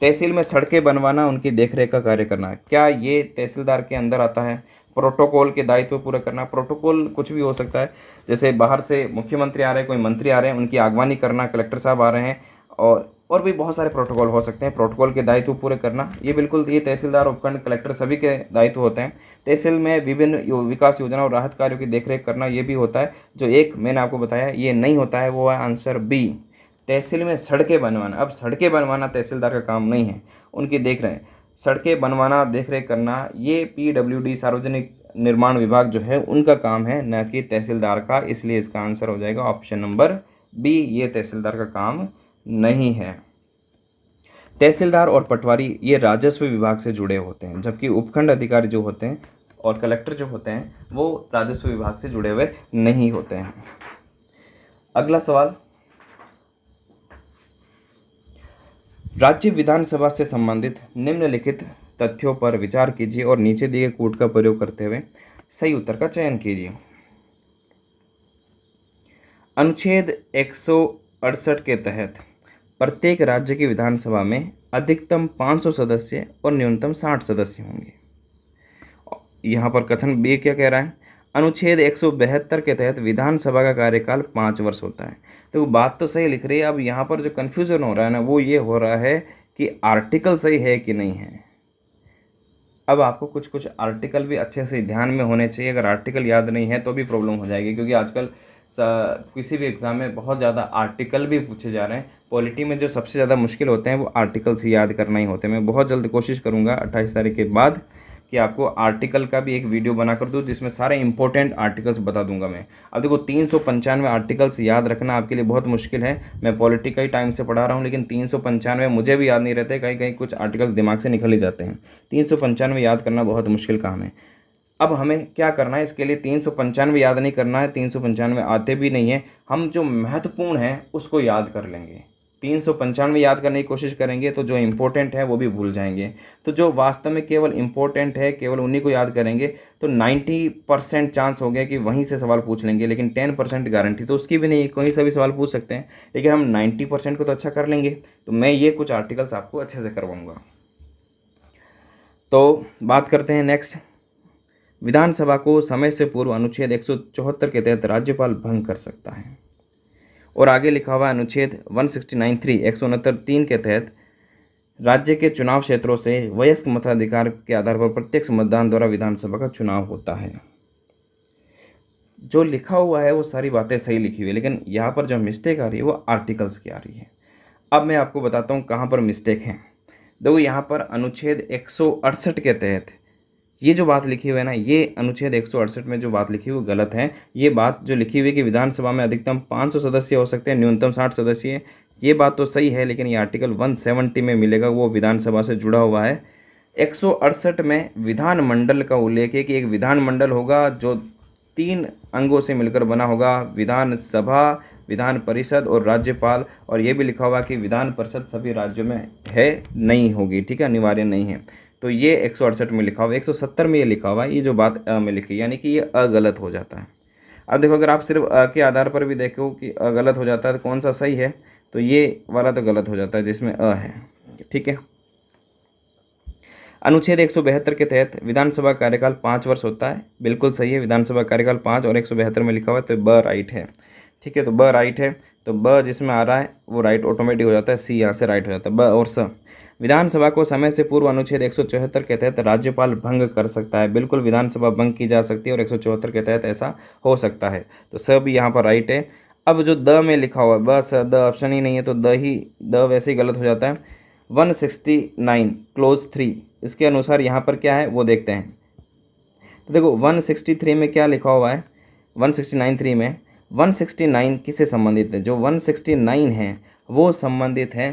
तहसील में सड़कें बनवाना उनकी देख रेख का कार्य करना क्या ये तहसीलदार के अंदर आता है प्रोटोकॉल के दायित्व पूरा करना प्रोटोकॉल कुछ भी हो सकता है जैसे बाहर से मुख्यमंत्री आ रहे हैं कोई मंत्री आ रहे हैं उनकी आगवानी करना कलेक्टर साहब आ रहे हैं और और भी बहुत सारे प्रोटोकॉल हो सकते हैं प्रोटोकॉल के दायित्व पूरे करना ये बिल्कुल ये तहसीलदार उपखंड कलेक्टर सभी के दायित्व होते हैं तहसील में विभिन्न विकास योजना और राहत कार्यों की देखरेख करना ये भी होता है जो एक मैंने आपको बताया ये नहीं होता है वो है आंसर बी तहसील में सड़कें बनवाना अब सड़कें बनवाना तहसीलदार का काम नहीं है उनकी देख रहे हैं सड़कें बनवाना देख रेख करना ये पीडब्ल्यूडी सार्वजनिक निर्माण विभाग जो है उनका काम है न कि तहसीलदार का इसलिए इसका आंसर हो जाएगा ऑप्शन नंबर बी ये तहसीलदार का काम नहीं है तहसीलदार और पटवारी ये राजस्व विभाग से जुड़े होते हैं जबकि उपखंड अधिकारी जो होते हैं और कलेक्टर जो होते हैं वो राजस्व विभाग से जुड़े हुए नहीं होते हैं अगला सवाल राज्य विधानसभा से संबंधित निम्नलिखित तथ्यों पर विचार कीजिए और नीचे दिए कूट का प्रयोग करते हुए सही उत्तर का चयन कीजिए अनुच्छेद एक के तहत प्रत्येक राज्य की विधानसभा में अधिकतम 500 सदस्य और न्यूनतम 60 सदस्य होंगे यहाँ पर कथन बी क्या कह रहा है अनुच्छेद एक के तहत विधानसभा का कार्यकाल पाँच वर्ष होता है तो बात तो सही लिख रही है अब यहाँ पर जो कन्फ्यूज़न हो रहा है ना वो ये हो रहा है कि आर्टिकल सही है कि नहीं है अब आपको कुछ कुछ आर्टिकल भी अच्छे से ध्यान में होने चाहिए अगर आर्टिकल याद नहीं है तो भी प्रॉब्लम हो जाएगी क्योंकि आजकल किसी भी एग्ज़ाम में बहुत ज़्यादा आर्टिकल भी पूछे जा रहे हैं पॉलिटी में जो सबसे ज़्यादा मुश्किल होते हैं वो आर्टिकल्स याद करना ही होते हैं मैं बहुत जल्द कोशिश करूँगा अट्ठाईस तारीख के बाद कि आपको आर्टिकल का भी एक वीडियो बना कर दूँ जिसमें सारे इंपॉर्टेंट आर्टिकल्स बता दूंगा मैं अब देखो तीन सौ पंचानवे आर्टिकल्स याद रखना आपके लिए बहुत मुश्किल है मैं पॉलिटी का ही टाइम से पढ़ा रहा हूँ लेकिन तीन सौ पंचानवे मुझे भी याद नहीं रहते कहीं कहीं कुछ आर्टिकल्स दिमाग से निकल ही जाते हैं तीन सौ पंचानवे याद करना बहुत मुश्किल काम है अब हमें क्या करना है इसके लिए तीन सौ पंचानवे याद नहीं करना है तीन सौ पंचानवे आते भी नहीं हैं हम जो महत्वपूर्ण हैं उसको याद कर लेंगे तीन सौ पंचानवे याद करने की कोशिश करेंगे तो जो इम्पोर्टेंट है वो भी भूल जाएंगे तो जो वास्तव में केवल इम्पोर्टेंट है केवल उन्हीं को याद करेंगे तो नाइन्टी परसेंट चांस हो गया कि वहीं से सवाल पूछ लेंगे लेकिन टेन परसेंट गारंटी तो उसकी भी नहीं है कहीं से भी सवाल पूछ सकते हैं लेकिन हम नाइन्टी परसेंट को तो अच्छा कर लेंगे तो मैं ये कुछ आर्टिकल्स आपको अच्छे से करवाऊँगा तो बात करते हैं नेक्स्ट विधानसभा को समय से पूर्व अनुच्छेद एक के तहत राज्यपाल भंग कर सकता है और आगे लिखा हुआ अनुच्छेद 169 थ्री एक तीन के तहत राज्य के चुनाव क्षेत्रों से वयस्क मताधिकार के आधार पर प्रत्यक्ष मतदान द्वारा विधानसभा का चुनाव होता है जो लिखा हुआ है वो सारी बातें सही लिखी हुई है लेकिन यहाँ पर जो मिस्टेक आ रही है वो आर्टिकल्स की आ रही है अब मैं आपको बताता हूँ कहाँ पर मिस्टेक है देखो यहाँ पर अनुच्छेद एक के तहत ये जो बात लिखी हुई है ना ये अनुच्छेद एक में जो बात लिखी हुई गलत है ये बात जो लिखी हुई कि विधानसभा में अधिकतम पाँच सदस्य हो सकते हैं न्यूनतम साठ सदस्य ये बात तो सही है लेकिन ये आर्टिकल वन में मिलेगा वो विधानसभा से जुड़ा हुआ है एक में विधानमंडल का उल्लेख है कि एक विधानमंडल होगा जो तीन अंगों से मिलकर बना होगा विधानसभा विधान परिषद और राज्यपाल और ये भी लिखा हुआ कि विधान परिषद सभी राज्यों में है नहीं होगी ठीक है अनिवार्य नहीं है तो ये एक में लिखा हुआ सौ एक में ये लिखा हुआ है ये जो बात अ में लिखी यानी कि ये अगलत हो जाता है अब देखो अगर आप सिर्फ अ के आधार पर भी देखो कि अ गलत हो जाता है तो कौन सा सही है तो ये वाला तो गलत हो जाता है जिसमें अ है ठीक है अनुच्छेद एक के तहत विधानसभा कार्यकाल पाँच वर्ष होता है बिल्कुल सही है विधानसभा कार्यकाल पाँच और एक में लिखा हुआ है तो ब राइट है ठीक है तो ब राइट है तो ब जिसमें आ रहा है वो राइट ऑटोमेटिक हो जाता है सी यहाँ से राइट हो जाता है ब और स विधानसभा को समय से पूर्व अनुच्छेद एक के तहत राज्यपाल भंग कर सकता है बिल्कुल विधानसभा भंग की जा सकती है और एक के तहत ऐसा हो सकता है तो सब यहाँ पर राइट है अब जो द में लिखा हुआ है बस द ऑप्शन ही नहीं है तो द ही द वैसे ही गलत हो जाता है 169 क्लोज थ्री इसके अनुसार यहाँ पर क्या है वो देखते हैं तो देखो 163 में क्या लिखा हुआ है 169 थ्री में 169 किससे संबंधित है जो 169 है वो संबंधित है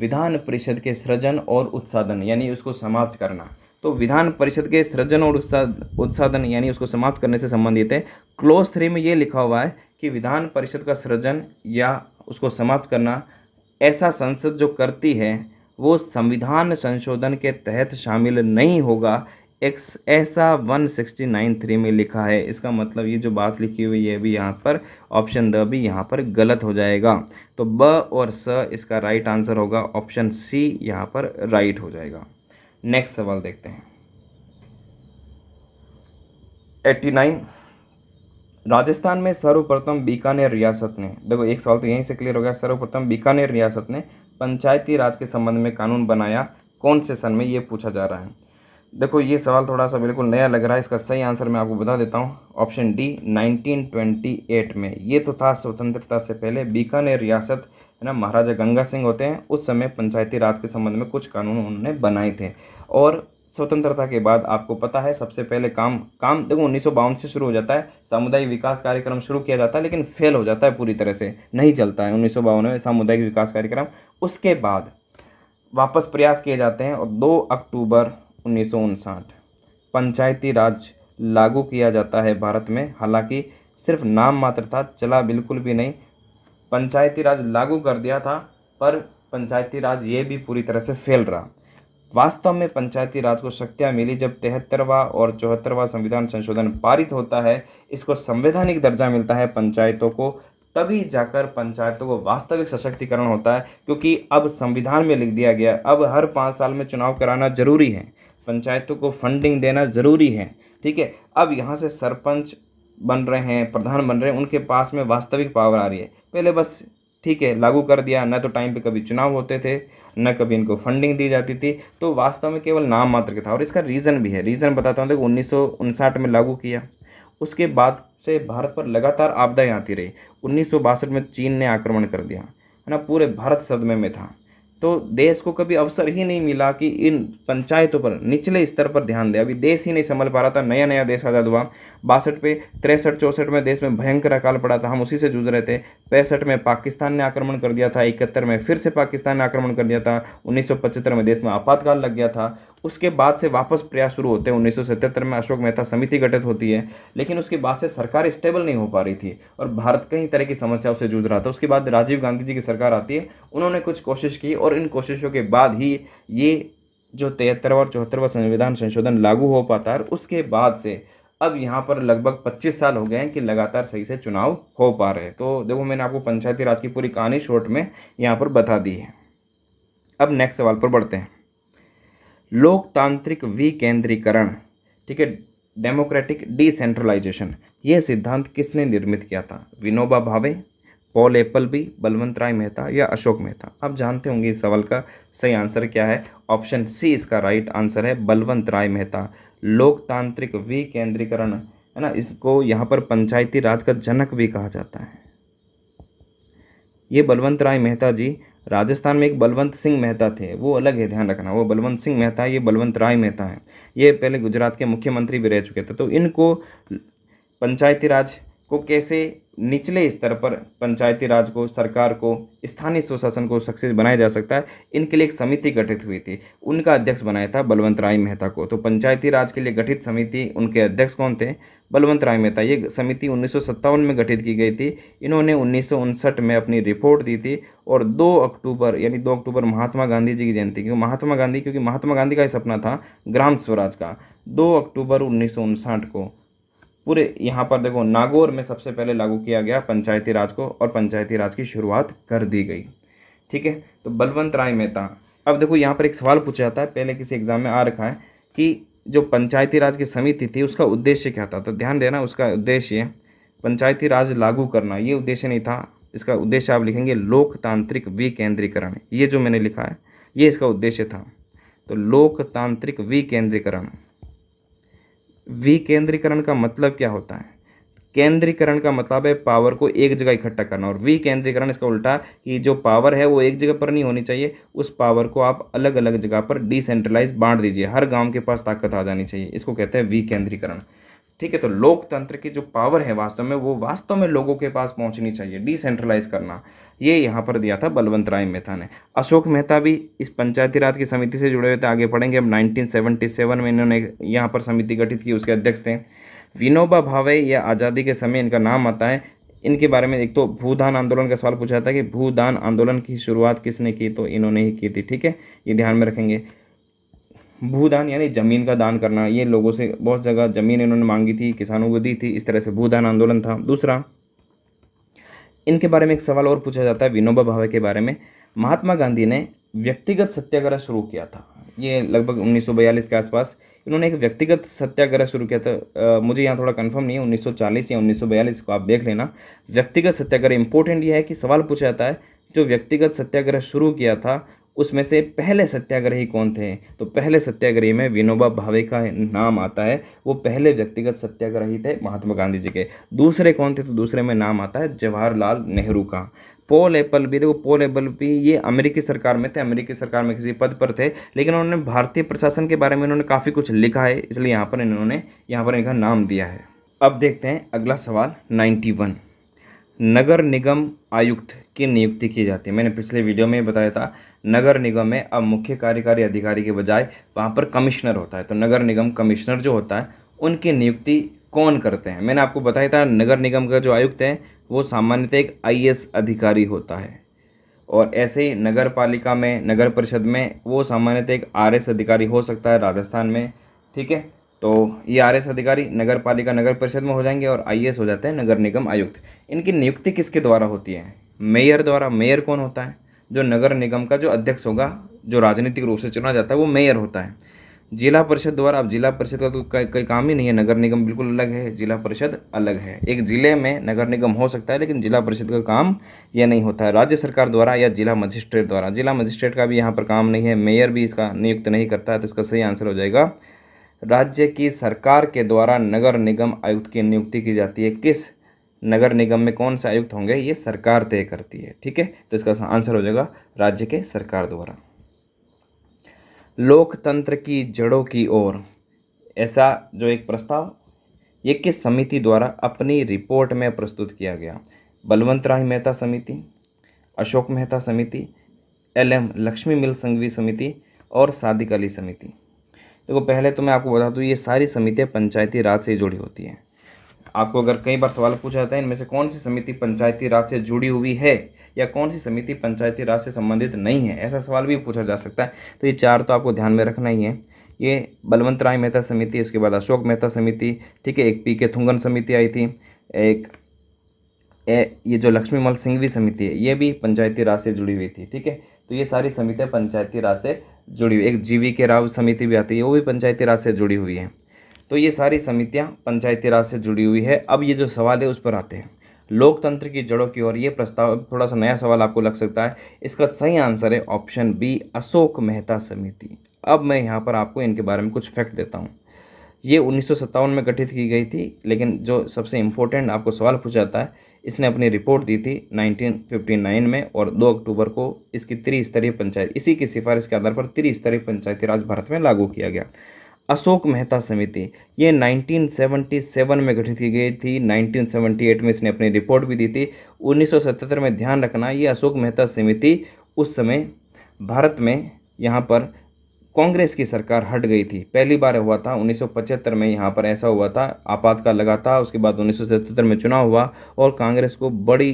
विधान परिषद के सृजन और उत्साधन यानी उसको समाप्त करना तो विधान परिषद के सृजन और उत्साधन यानी उसको समाप्त करने से संबंधित है क्लोज थ्री में ये लिखा हुआ है कि विधान परिषद का सृजन या उसको समाप्त करना ऐसा संसद जो करती है वो संविधान संशोधन के तहत शामिल नहीं होगा एक्स ऐसा वन सिक्सटी नाइन थ्री में लिखा है इसका मतलब ये जो बात लिखी हुई है भी यहाँ पर ऑप्शन द भी यहाँ पर गलत हो जाएगा तो ब और स इसका राइट आंसर होगा ऑप्शन सी यहाँ पर राइट हो जाएगा नेक्स्ट सवाल देखते हैं एट्टी नाइन राजस्थान में सर्वप्रथम बीकानेर रियासत ने देखो एक सवाल तो यहीं से क्लियर हो गया सर्वप्रथम बीकानेर रियासत ने पंचायती राज के संबंध में कानून बनाया कौन से सन में ये पूछा जा रहा है देखो ये सवाल थोड़ा सा बिल्कुल नया लग रहा है इसका सही आंसर मैं आपको बता देता हूँ ऑप्शन डी 1928 में ये तो था स्वतंत्रता से पहले बीकानेर रियासत है ना महाराजा गंगा सिंह होते हैं उस समय पंचायती राज के संबंध में कुछ कानून उन्होंने बनाए थे और स्वतंत्रता के बाद आपको पता है सबसे पहले काम काम देखो उन्नीस से शुरू हो जाता है सामुदायिक विकास कार्यक्रम शुरू किया जाता है लेकिन फेल हो जाता है पूरी तरह से नहीं चलता है उन्नीस में सामुदायिक विकास कार्यक्रम उसके बाद वापस प्रयास किए जाते हैं और दो अक्टूबर उन्नीस पंचायती राज लागू किया जाता है भारत में हालांकि सिर्फ नाम मात्र था चला बिल्कुल भी नहीं पंचायती राज लागू कर दिया था पर पंचायती राज ये भी पूरी तरह से फेल रहा वास्तव में पंचायती राज को शक्तियाँ मिली जब तिहत्तरवा और चौहत्तरवा संविधान संशोधन पारित होता है इसको संवैधानिक दर्जा मिलता है पंचायतों को तभी जाकर पंचायतों को वास्तविक सशक्तिकरण होता है क्योंकि अब संविधान में लिख दिया गया अब हर पाँच साल में चुनाव कराना जरूरी है पंचायतों को फंडिंग देना ज़रूरी है ठीक है अब यहाँ से सरपंच बन रहे हैं प्रधान बन रहे हैं उनके पास में वास्तविक पावर आ रही है पहले बस ठीक है लागू कर दिया न तो टाइम पे कभी चुनाव होते थे न कभी इनको फंडिंग दी जाती थी तो वास्तव में केवल नाम मात्र का था और इसका रीज़न भी है रीज़न बताता हूँ देखो उन्नीस में लागू किया उसके बाद से भारत पर लगातार आपदाएँ आती रही उन्नीस में चीन ने आक्रमण कर दिया है ना पूरे भारत सदमे में था तो देश को कभी अवसर ही नहीं मिला कि इन पंचायतों पर निचले स्तर पर ध्यान दे अभी देश ही नहीं संभल पा रहा था नया नया देश आज़ाद हुआ बासठ पे तिरसठ चौंसठ में देश में भयंकर अकाल पड़ा था हम उसी से जूझ रहे थे पैंसठ में पाकिस्तान ने आक्रमण कर दिया था इकहत्तर में फिर से पाकिस्तान ने आक्रमण कर दिया था उन्नीस में देश में आपातकाल लग गया था उसके बाद से वापस प्रयास शुरू होते हैं उन्नीस में अशोक मेहता समिति गठित होती है लेकिन उसके बाद से सरकार स्टेबल नहीं हो पा रही थी और भारत कई तरह की समस्याओं से जूझ रहा था उसके बाद राजीव गांधी जी की सरकार आती है उन्होंने कुछ कोशिश की और इन कोशिशों के बाद ही ये जो तिहत्तरवा और चौहत्तरवा संविधान संशोधन लागू हो पाता है उसके बाद से अब यहाँ पर लगभग 25 साल हो गए हैं कि लगातार सही से चुनाव हो पा रहे हैं तो देखो मैंने आपको पंचायती राज की पूरी कहानी शॉर्ट में यहाँ पर बता दी है अब नेक्स्ट सवाल पर बढ़ते हैं लोकतांत्रिक विकेंद्रीकरण ठीक है डेमोक्रेटिक डिसेंट्रलाइजेशन यह सिद्धांत किसने निर्मित किया था विनोबा भावे पॉल एप्पल भी बलवंत राय मेहता या अशोक मेहता आप जानते होंगे इस सवाल का सही आंसर क्या है ऑप्शन सी इसका राइट आंसर है बलवंत राय मेहता लोकतांत्रिक विकेंद्रीकरण है ना इसको यहाँ पर पंचायती राज का जनक भी कहा जाता है ये बलवंत राय मेहता जी राजस्थान में एक बलवंत सिंह मेहता थे वो अलग है ध्यान रखना वो बलवंत सिंह मेहता ये बलवंत राय मेहता है ये पहले गुजरात के मुख्यमंत्री भी रह चुके थे तो इनको पंचायती राज को कैसे निचले स्तर पर पंचायती राज को सरकार को स्थानीय स्वशासन को सक्सेस बनाया जा सकता है इनके लिए एक समिति गठित हुई थी उनका अध्यक्ष बनाया था बलवंत राय मेहता को तो पंचायती राज के लिए गठित समिति उनके अध्यक्ष कौन थे बलवंत राय मेहता ये समिति उन्नीस में गठित की गई थी इन्होंने उन्नीस में अपनी रिपोर्ट दी थी और दो अक्टूबर यानी दो अक्टूबर महात्मा गांधी जी की जयंती क्योंकि महात्मा गांधी क्योंकि महात्मा गांधी का ही सपना था ग्राम स्वराज का दो अक्टूबर उन्नीस को पूरे यहाँ पर देखो नागौर में सबसे पहले लागू किया गया पंचायती राज को और पंचायती राज की शुरुआत कर दी गई ठीक है तो बलवंत राय मेहता अब देखो यहाँ पर एक सवाल पूछा जाता है पहले किसी एग्जाम में आ रखा है कि जो पंचायती राज की समिति थी उसका उद्देश्य क्या था तो ध्यान देना उसका उद्देश्य पंचायती राज लागू करना ये उद्देश्य नहीं था इसका उद्देश्य आप लिखेंगे लोकतांत्रिक विकेंद्रीकरण ये जो मैंने लिखा है ये इसका उद्देश्य था तो लोकतांत्रिक विकेंद्रीकरण विकेंद्रीकरण का मतलब क्या होता है केंद्रीकरण का मतलब है पावर को एक जगह इकट्ठा करना और विकेंद्रीकरण इसका उल्टा कि जो पावर है वो एक जगह पर नहीं होनी चाहिए उस पावर को आप अलग अलग जगह पर डिसेंट्रलाइज बांट दीजिए हर गांव के पास ताकत आ जानी चाहिए इसको कहते हैं विकेंद्रीकरण ठीक है तो लोकतंत्र की जो पावर है वास्तव में वो वास्तव में लोगों के पास पहुंचनी चाहिए डिसेंट्रलाइज करना ये यहाँ पर दिया था बलवंत राय मेहता ने अशोक मेहता भी इस पंचायती राज की समिति से जुड़े हुए थे आगे पढ़ेंगे अब 1977 में इन्होंने यहाँ पर समिति गठित की उसके अध्यक्ष थे विनोबा भावे या आज़ादी के समय इनका नाम आता है इनके बारे में एक तो भूदान आंदोलन का सवाल पूछा था कि भूदान आंदोलन की शुरुआत किसने की तो इन्होंने ही की थी ठीक है ये ध्यान में रखेंगे भूदान यानी ज़मीन का दान करना ये लोगों से बहुत जगह ज़मीन इन्होंने मांगी थी किसानों को दी थी इस तरह से भूदान आंदोलन था दूसरा इनके बारे में एक सवाल और पूछा जाता है विनोबा भावे के बारे में महात्मा गांधी ने व्यक्तिगत सत्याग्रह शुरू किया था ये लगभग 1942 के आसपास इन्होंने एक व्यक्तिगत सत्याग्रह शुरू किया था आ, मुझे यहाँ थोड़ा कंफर्म नहीं है 1940 या 1942 को आप देख लेना व्यक्तिगत सत्याग्रह इंपॉर्टेंट यह है कि सवाल पूछा जाता है जो व्यक्तिगत सत्याग्रह शुरू किया था उसमें से पहले सत्याग्रही कौन थे तो पहले सत्याग्रही में विनोबा भावे का नाम आता है वो पहले व्यक्तिगत सत्याग्रही थे महात्मा गांधी जी के दूसरे कौन थे तो दूसरे में नाम आता है जवाहरलाल नेहरू का पोल एप्पल भी देखो पोल एप्पल भी ये अमेरिकी सरकार में थे अमेरिकी सरकार में किसी पद पर थे लेकिन उन्होंने भारतीय प्रशासन के बारे में उन्होंने काफ़ी कुछ लिखा है इसलिए यहाँ पर इन्होंने यहाँ पर इनका नाम दिया है अब देखते हैं अगला सवाल नाइन्टी वन नगर निगम आयुक्त की नियुक्ति की जाती है मैंने पिछले वीडियो में बताया था नगर निगम में अब मुख्य कार्यकारी अधिकारी के बजाय वहाँ पर कमिश्नर होता है तो नगर निगम कमिश्नर जो होता है उनकी नियुक्ति कौन करते हैं मैंने आपको बताया था नगर निगम का जो आयुक्त है वो सामान्यतः एक आई अधिकारी होता है और ऐसे ही नगर पालिका में नगर परिषद में वो सामान्यतः एक आर अधिकारी हो सकता है राजस्थान में ठीक है तो ये आर एस अधिकारी नगर पालिका नगर परिषद में हो जाएंगे और आई हो जाते हैं नगर निगम आयुक्त इनकी नियुक्ति किसके द्वारा होती है मेयर द्वारा मेयर कौन होता है जो नगर निगम का जो अध्यक्ष होगा जो राजनीतिक रूप से चुना जाता है वो मेयर होता है जिला परिषद द्वारा अब जिला परिषद का तो कोई काम ही नहीं है नगर निगम बिल्कुल अलग है जिला परिषद अलग है एक ज़िले में नगर निगम हो सकता है लेकिन जिला परिषद का काम यह नहीं होता है राज्य सरकार द्वारा या जिला मजिस्ट्रेट द्वारा जिला मजिस्ट्रेट का भी यहाँ पर काम नहीं है मेयर भी इसका नियुक्त नहीं करता है तो इसका सही आंसर हो जाएगा राज्य की सरकार के द्वारा नगर निगम आयुक्त की नियुक्ति की जाती है किस नगर निगम में कौन से आयुक्त होंगे ये सरकार तय करती है ठीक है तो इसका आंसर हो जाएगा राज्य के सरकार द्वारा लोकतंत्र की जड़ों की ओर ऐसा जो एक प्रस्ताव ये किस समिति द्वारा अपनी रिपोर्ट में प्रस्तुत किया गया बलवंत राय मेहता समिति अशोक मेहता समिति एल एम लक्ष्मी मिल संघवी समिति और सादिक अली समिति देखो पहले तो मैं आपको बता दूँ ये सारी समितियाँ पंचायती राज से जुड़ी होती हैं आपको अगर कई बार सवाल पूछा जाता है इनमें से कौन सी समिति पंचायती राज से जुड़ी हुई है या कौन सी समिति पंचायती राज से संबंधित नहीं है ऐसा सवाल भी पूछा जा सकता है तो ये चार तो आपको ध्यान में रखना ही है ये बलवंत राय मेहता समिति इसके बाद अशोक मेहता समिति ठीक है एक पी के थुंगन समिति आई थी एक ए, ये जो लक्ष्मीमल सिंघवी समिति है ये भी पंचायती राज से जुड़ी हुई थी ठीक है तो ये सारी समितियाँ पंचायती राज से जुड़ी हुई एक जीवी के राव समिति भी आती है वो भी पंचायती राज से जुड़ी हुई है तो ये सारी समितियाँ पंचायती राज से जुड़ी हुई है अब ये जो सवाल है उस पर आते हैं लोकतंत्र की जड़ों की ओर ये प्रस्ताव थोड़ा सा नया सवाल आपको लग सकता है इसका सही आंसर है ऑप्शन बी अशोक मेहता समिति अब मैं यहाँ पर आपको इनके बारे में कुछ फैक्ट देता हूँ ये उन्नीस में गठित की गई थी लेकिन जो सबसे इम्पोर्टेंट आपको सवाल पूछा जाता है इसने अपनी रिपोर्ट दी थी 1959 में और 2 अक्टूबर को इसकी त्रिस्तरीय पंचायत इसी की सिफारिश के आधार पर त्रिस्तरीय पंचायती राज भारत में लागू किया गया अशोक मेहता समिति ये 1977 में गठित की गई थी 1978 में इसने अपनी रिपोर्ट भी दी थी 1977 में ध्यान रखना ये अशोक मेहता समिति उस समय भारत में यहाँ पर कांग्रेस की सरकार हट गई थी पहली बार हुआ था 1975 में यहाँ पर ऐसा हुआ था आपातकाल लगा था उसके बाद 1977 में चुनाव हुआ और कांग्रेस को बड़ी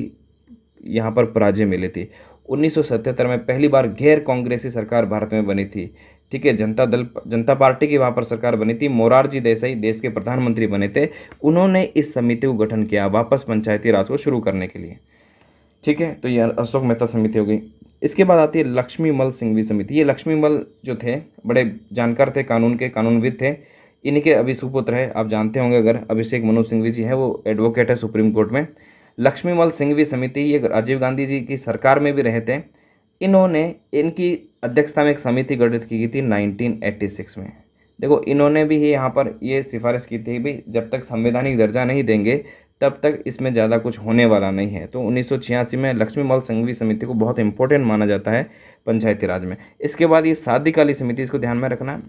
यहाँ पर पराजय मिली थी 1977 में पहली बार गैर कांग्रेसी सरकार भारत में बनी थी ठीक है जनता दल जनता पार्टी की वहाँ पर सरकार बनी थी मोरारजी देसाई देश के प्रधानमंत्री बने थे उन्होंने इस समिति को गठन किया वापस पंचायती राज को शुरू करने के लिए ठीक है तो यह अशोक मेहता समिति हो गई इसके बाद आती है लक्ष्मी मल सिंघवी समिति ये लक्ष्मी मल जो थे बड़े जानकार थे कानून के कानूनविद थे इन्हीं के अभी सुपुत्र है आप जानते होंगे अगर अभिषेक मनु सिंघवी जी हैं वो एडवोकेट है सुप्रीम कोर्ट में लक्ष्मी मल सिंघवी समिति ये राजीव गांधी जी की सरकार में भी रहे थे इन्होंने इनकी अध्यक्षता में एक समिति गठित की गई थी नाइनटीन में देखो इन्होंने भी यहाँ पर ये सिफारिश की थी भी जब तक संवैधानिक दर्जा नहीं देंगे तब तक इसमें ज़्यादा कुछ होने वाला नहीं है तो उन्नीस में लक्ष्मी मल संघवी समिति को बहुत इंपॉर्टेंट माना जाता है पंचायती राज में इसके बाद ये शादीकाली समिति इसको ध्यान में रखना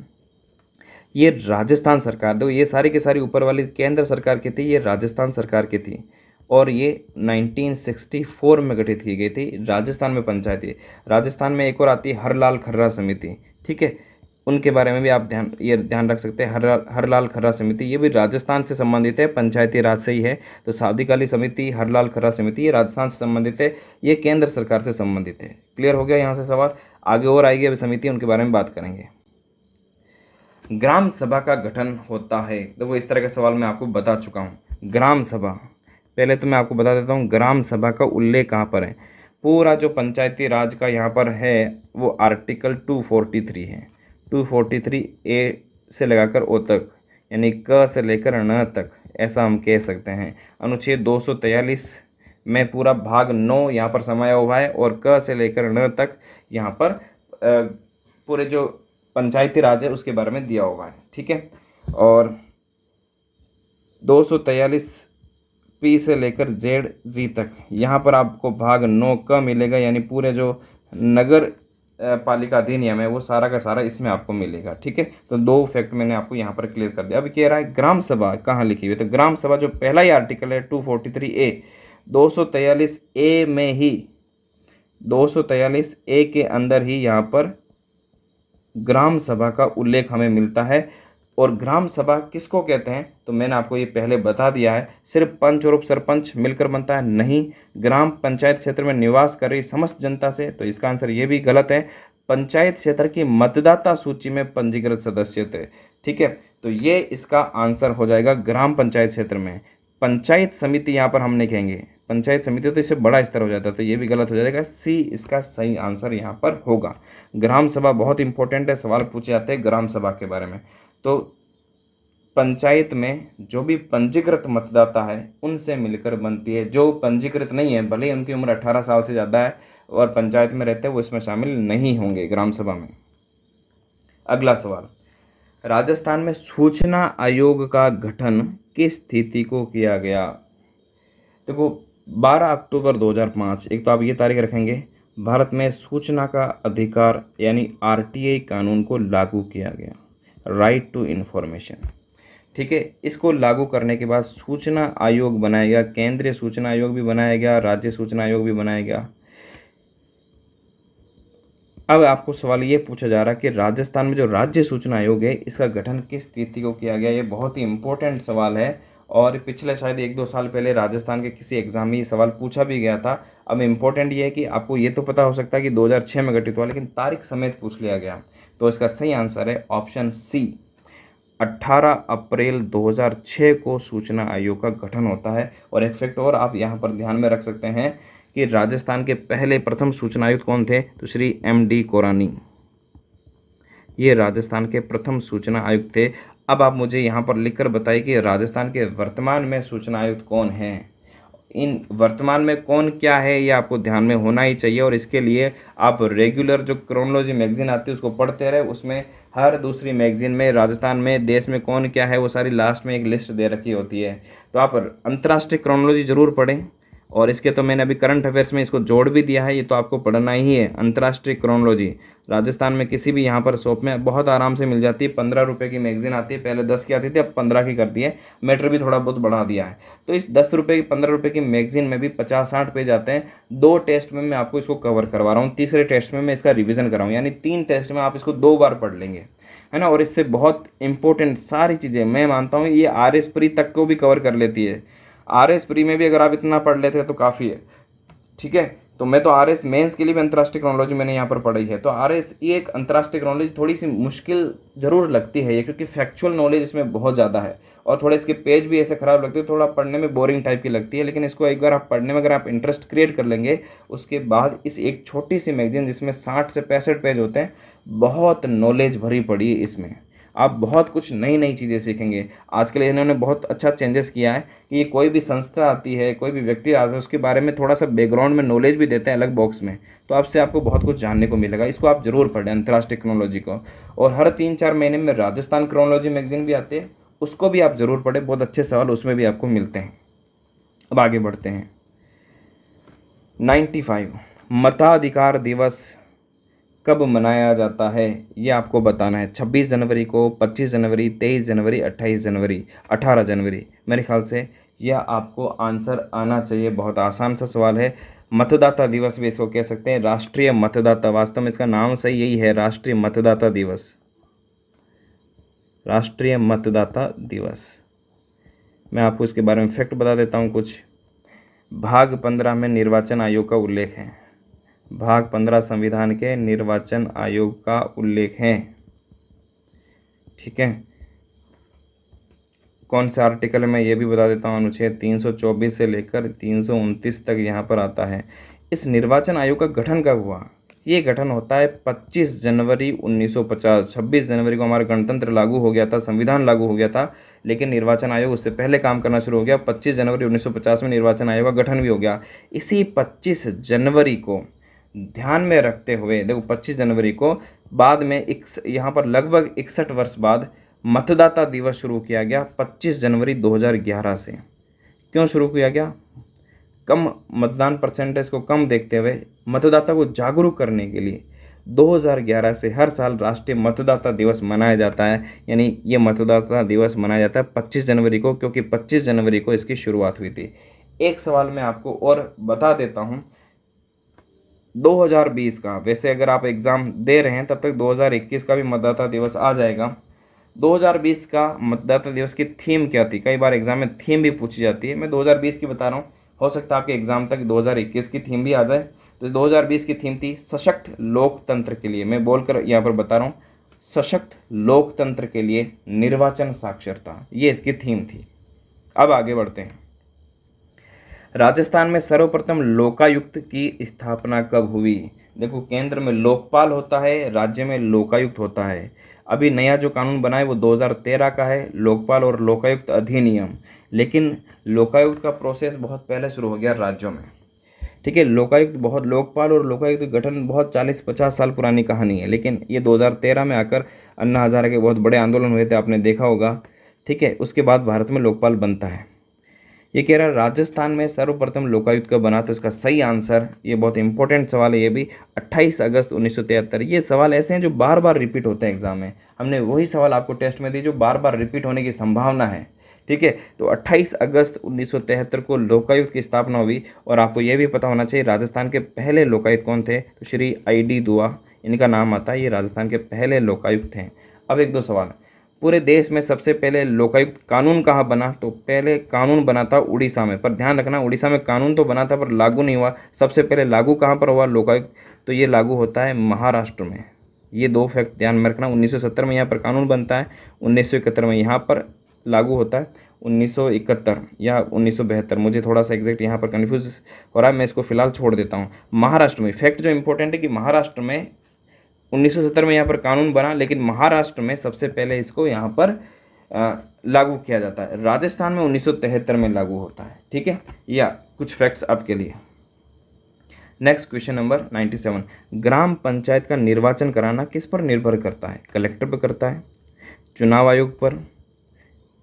ये राजस्थान सरकार दो ये सारी के सारी ऊपर वाली केंद्र सरकार की थी ये राजस्थान सरकार की थी और ये 1964 में गठित की गई थी राजस्थान में पंचायती राजस्थान में एक और आती है हरलाल खर्रा समिति ठीक है उनके बारे में भी आप ध्यान ये ध्यान रख सकते हैं हर हरलाल खर्रा समिति ये भी राजस्थान से संबंधित है पंचायती राज से ही है तो सावधिकाली समिति हरलाल खर्रा समिति ये राजस्थान से संबंधित है ये केंद्र सरकार से संबंधित है क्लियर हो गया यहाँ से सवाल आगे और आएगी अभी समिति उनके बारे में बात करेंगे ग्राम सभा का गठन होता है तो वो इस तरह का सवाल मैं आपको बता चुका हूँ ग्राम सभा पहले तो मैं आपको बता देता हूँ ग्राम सभा का उल्लेख कहाँ पर है पूरा जो पंचायती राज का यहाँ पर है वो आर्टिकल टू फोर्टी थ्री है टू फोर्टी थ्री ए से लगाकर ओ तक यानी क से लेकर न तक ऐसा हम कह सकते हैं अनुच्छेद दो सौ तैयलीस में पूरा भाग नौ यहाँ पर समाया हुआ है और क से लेकर न तक यहाँ पर पूरे जो पंचायती राज है उसके बारे में दिया हुआ है ठीक है और दो सौ तैयलीस पी से लेकर जेड जी तक यहाँ पर आपको भाग नौ क मिलेगा यानी पूरे जो नगर पालिका अधिनियम है वो सारा का सारा इसमें आपको मिलेगा ठीक है तो दो फैक्ट मैंने आपको यहाँ पर क्लियर कर दिया अब कह रहा है ग्राम सभा कहाँ लिखी हुई है तो ग्राम सभा जो पहला ही आर्टिकल है टू फोर्टी थ्री ए दो सौ तैयलीस ए में ही दो सौ तैयलीस ए के अंदर ही यहाँ पर ग्राम सभा का उल्लेख हमें मिलता है और ग्राम सभा किसको कहते हैं तो मैंने आपको ये पहले बता दिया है सिर्फ पंच और उप सरपंच मिलकर बनता है नहीं ग्राम पंचायत क्षेत्र में निवास कर रही समस्त जनता से तो इसका आंसर ये भी गलत है पंचायत क्षेत्र की मतदाता सूची में पंजीकृत सदस्य थे ठीक है तो ये इसका आंसर हो जाएगा ग्राम पंचायत क्षेत्र में पंचायत समिति यहाँ पर हम नहीं कहेंगे पंचायत समिति तो इससे बड़ा स्तर हो जाता है तो ये भी गलत हो जाएगा सी इसका सही आंसर यहाँ पर होगा ग्राम सभा बहुत इंपॉर्टेंट है सवाल पूछे जाते हैं ग्राम सभा के बारे में तो पंचायत में जो भी पंजीकृत मतदाता है उनसे मिलकर बनती है जो पंजीकृत नहीं है भले ही उनकी उम्र 18 साल से ज़्यादा है और पंचायत में रहते हैं वो इसमें शामिल नहीं होंगे ग्राम सभा में अगला सवाल राजस्थान में सूचना आयोग का गठन किस स्थिति को किया गया देखो तो 12 अक्टूबर 2005 एक तो आप ये तारीख रखेंगे भारत में सूचना का अधिकार यानी आरटीआई कानून को लागू किया गया राइट टू इन्फॉर्मेशन ठीक है इसको लागू करने के बाद सूचना आयोग बनाया गया केंद्रीय सूचना आयोग भी बनाया गया राज्य सूचना आयोग भी बनाया गया अब आपको सवाल ये पूछा जा रहा है कि राजस्थान में जो राज्य सूचना आयोग है इसका गठन किस तिथि को किया गया ये बहुत ही इंपॉर्टेंट सवाल है और पिछले शायद एक दो साल पहले राजस्थान के किसी एग्ज़ाम में ये सवाल पूछा भी गया था अब इम्पोर्टेंट ये है कि आपको ये तो पता हो सकता है कि 2006 में गठित हुआ लेकिन तारीख समेत पूछ लिया गया तो इसका सही आंसर है ऑप्शन सी 18 अप्रैल 2006 को सूचना आयोग का गठन होता है और एक फैक्ट और आप यहाँ पर ध्यान में रख सकते हैं कि राजस्थान के पहले प्रथम सूचना आयुक्त कौन थे तो श्री एम डी कोरानी ये राजस्थान के प्रथम सूचना आयुक्त थे अब आप मुझे यहाँ पर लिखकर बताइए कि राजस्थान के वर्तमान में सूचना आयुक्त कौन हैं इन वर्तमान में कौन क्या है ये आपको ध्यान में होना ही चाहिए और इसके लिए आप रेगुलर जो क्रोनोलॉजी मैगजीन आती है उसको पढ़ते रहे उसमें हर दूसरी मैगजीन में राजस्थान में देश में कौन क्या है वो सारी लास्ट में एक लिस्ट दे रखी होती है तो आप अंतर्राष्ट्रीय क्रोनोलॉजी ज़रूर पढ़ें और इसके तो मैंने अभी करंट अफेयर्स में इसको जोड़ भी दिया है ये तो आपको पढ़ना ही है अंतर्राष्ट्रीय क्रोनोलॉजी राजस्थान में किसी भी यहाँ पर शॉप में बहुत आराम से मिल जाती है पंद्रह रुपये की मैगजीन आती है पहले दस की आती थी अब पंद्रह की करती है मैटर भी थोड़ा बहुत बढ़ा दिया है तो इस दस रुपये की पंद्रह रुपये की मैगजीन में भी पचास साठ पेज आते हैं दो टेस्ट में मैं आपको इसको कवर करवा रहा हूँ तीसरे टेस्ट में मैं इसका रिविज़न कराऊँ यानी तीन टेस्ट में आप इसको दो बार पढ़ लेंगे है ना और इससे बहुत इंपॉर्टेंट सारी चीज़ें मैं मानता हूँ ये आर एस परी तक को भी कवर कर लेती है आर एस प्री में भी अगर आप इतना पढ़ लेते हैं तो काफ़ी है ठीक है तो मैं तो आर एस मेन्स के लिए भी अंतर्राष्ट्रीय क्रोनोलॉजी मैंने यहाँ पर पढ़ी है तो आर एस ये एक अंतर्राष्ट्रीय क्रोनोलॉजी थोड़ी सी मुश्किल ज़रूर लगती है ये क्योंकि फैक्चुअल नॉलेज इसमें बहुत ज़्यादा है और थोड़े इसके पेज भी ऐसे ख़राब लगते हैं थोड़ा पढ़ने में बोरिंग टाइप की लगती है लेकिन इसको एक बार आप पढ़ने में अगर आप इंटरेस्ट क्रिएट कर लेंगे उसके बाद इस एक छोटी सी मैगजीन जिसमें साठ से पैंसठ पेज होते हैं बहुत नॉलेज भरी पड़ी है इसमें आप बहुत कुछ नई नई चीज़ें सीखेंगे आजकल इन्होंने बहुत अच्छा चेंजेस किया है कि ये कोई भी संस्था आती है कोई भी व्यक्ति आता है उसके बारे में थोड़ा सा बैकग्राउंड में नॉलेज भी देते हैं अलग बॉक्स में तो आपसे आपको बहुत कुछ जानने को मिलेगा इसको आप ज़रूर पढ़ें अंतर्राष्ट्रीय क्रोनोलॉजी को और हर तीन चार महीने में राजस्थान क्रोनोलॉजी मैगजीन भी आती है उसको भी आप ज़रूर पढ़ें बहुत अच्छे सवाल उसमें भी आपको मिलते हैं अब आगे बढ़ते हैं नाइन्टी फाइव मताधिकार दिवस कब मनाया जाता है ये आपको बताना है 26 जनवरी को 25 जनवरी 23 जनवरी 28 जनवरी 18 जनवरी मेरे ख्याल से यह आपको आंसर आना चाहिए बहुत आसान सा सवाल है मतदाता दिवस भी इसको कह सकते हैं राष्ट्रीय मतदाता वास्तव में इसका नाम सही यही है राष्ट्रीय मतदाता दिवस राष्ट्रीय मतदाता दिवस मैं आपको इसके बारे में फैक्ट बता देता हूँ कुछ भाग पंद्रह में निर्वाचन आयोग का उल्लेख है भाग पंद्रह संविधान के निर्वाचन आयोग का उल्लेख है ठीक है कौन से आर्टिकल में ये भी बता देता हूँ अनुच्छेद 324 से लेकर तीन तक यहाँ पर आता है इस निर्वाचन आयोग का गठन कब हुआ ये गठन होता है 25 जनवरी 1950 26 जनवरी को हमारा गणतंत्र लागू हो गया था संविधान लागू हो गया था लेकिन निर्वाचन आयोग उससे पहले काम करना शुरू हो गया 25 जनवरी 1950 में निर्वाचन आयोग का गठन भी हो गया इसी 25 जनवरी को ध्यान में रखते हुए देखो पच्चीस जनवरी को बाद में एक यहाँ पर लगभग इकसठ वर्ष बाद मतदाता दिवस शुरू किया गया 25 जनवरी 2011 से क्यों शुरू किया गया कम मतदान परसेंटेज को कम देखते हुए मतदाता को जागरूक करने के लिए 2011 से हर साल राष्ट्रीय मतदाता दिवस मनाया जाता है यानी ये मतदाता दिवस मनाया जाता है पच्चीस जनवरी को क्योंकि पच्चीस जनवरी को इसकी शुरुआत हुई थी एक सवाल मैं आपको और बता देता हूँ 2020 का वैसे अगर आप एग्ज़ाम दे रहे हैं तब तक 2021 का भी मतदाता दिवस आ जाएगा 2020 का मतदाता दिवस की थीम क्या थी कई बार एग्ज़ाम में थीम भी पूछी जाती है मैं 2020 की बता रहा हूँ हो सकता है आपके एग्ज़ाम तक 2021 की थीम भी आ जाए तो 2020 की थीम थी सशक्त लोकतंत्र के लिए मैं बोलकर यहाँ पर बता रहा हूँ सशक्त लोकतंत्र के लिए निर्वाचन साक्षरता ये इसकी थीम थी अब आगे बढ़ते हैं राजस्थान में सर्वप्रथम लोकायुक्त की स्थापना कब हुई देखो केंद्र में लोकपाल होता है राज्य में लोकायुक्त होता है अभी नया जो कानून बना है वो 2013 का है लोकपाल और लोकायुक्त अधिनियम लेकिन लोकायुक्त का प्रोसेस बहुत पहले शुरू हो गया राज्यों में ठीक है लोकायुक्त बहुत लोकपाल और लोकायुक्त गठन बहुत 40-50 साल पुरानी कहानी है लेकिन ये 2013 में आकर अन्ना हज़ारा के बहुत बड़े आंदोलन हुए थे आपने देखा होगा ठीक है उसके बाद भारत में लोकपाल बनता है ये कह रहा है राजस्थान में सर्वप्रथम लोकायुक्त कब बना तो इसका सही आंसर ये बहुत इंपॉर्टेंट सवाल है ये भी 28 अगस्त उन्नीस ये सवाल ऐसे हैं जो बार बार रिपीट होते हैं एग्जाम में हमने वही सवाल आपको टेस्ट में दी जो बार बार रिपीट होने की संभावना है ठीक है तो 28 अगस्त उन्नीस को लोकायुक्त की स्थापना हुई और आपको यह भी पता होना चाहिए राजस्थान के पहले लोकायुक्त कौन थे तो श्री आई डी दुआ इनका नाम आता है ये राजस्थान के पहले लोकायुक्त हैं अब एक दो सवाल पूरे देश में सबसे पहले लोकायुक्त कानून कहाँ बना तो पहले कानून बना था उड़ीसा में पर ध्यान रखना उड़ीसा में कानून तो बना था पर लागू नहीं हुआ सबसे पहले लागू कहाँ पर हुआ लोकायुक्त तो ये लागू होता है महाराष्ट्र में ये दो फैक्ट ध्यान में रखना 1970 में यहाँ पर कानून बनता है 1971 में यहाँ पर लागू होता है 1971 या 1972 मुझे थोड़ा सा एग्जैक्ट यहाँ पर कन्फ्यूज हो रहा है मैं इसको फिलहाल छोड़ देता हूँ महाराष्ट्र में फैक्ट जो इंपॉर्टेंट है कि महाराष्ट्र में 1970 में यहाँ पर कानून बना लेकिन महाराष्ट्र में सबसे पहले इसको यहाँ पर लागू किया जाता है राजस्थान में उन्नीस में लागू होता है ठीक है या कुछ फैक्ट्स आपके लिए नेक्स्ट क्वेश्चन नंबर 97 ग्राम पंचायत का निर्वाचन कराना किस पर निर्भर करता है कलेक्टर पर करता है चुनाव आयोग पर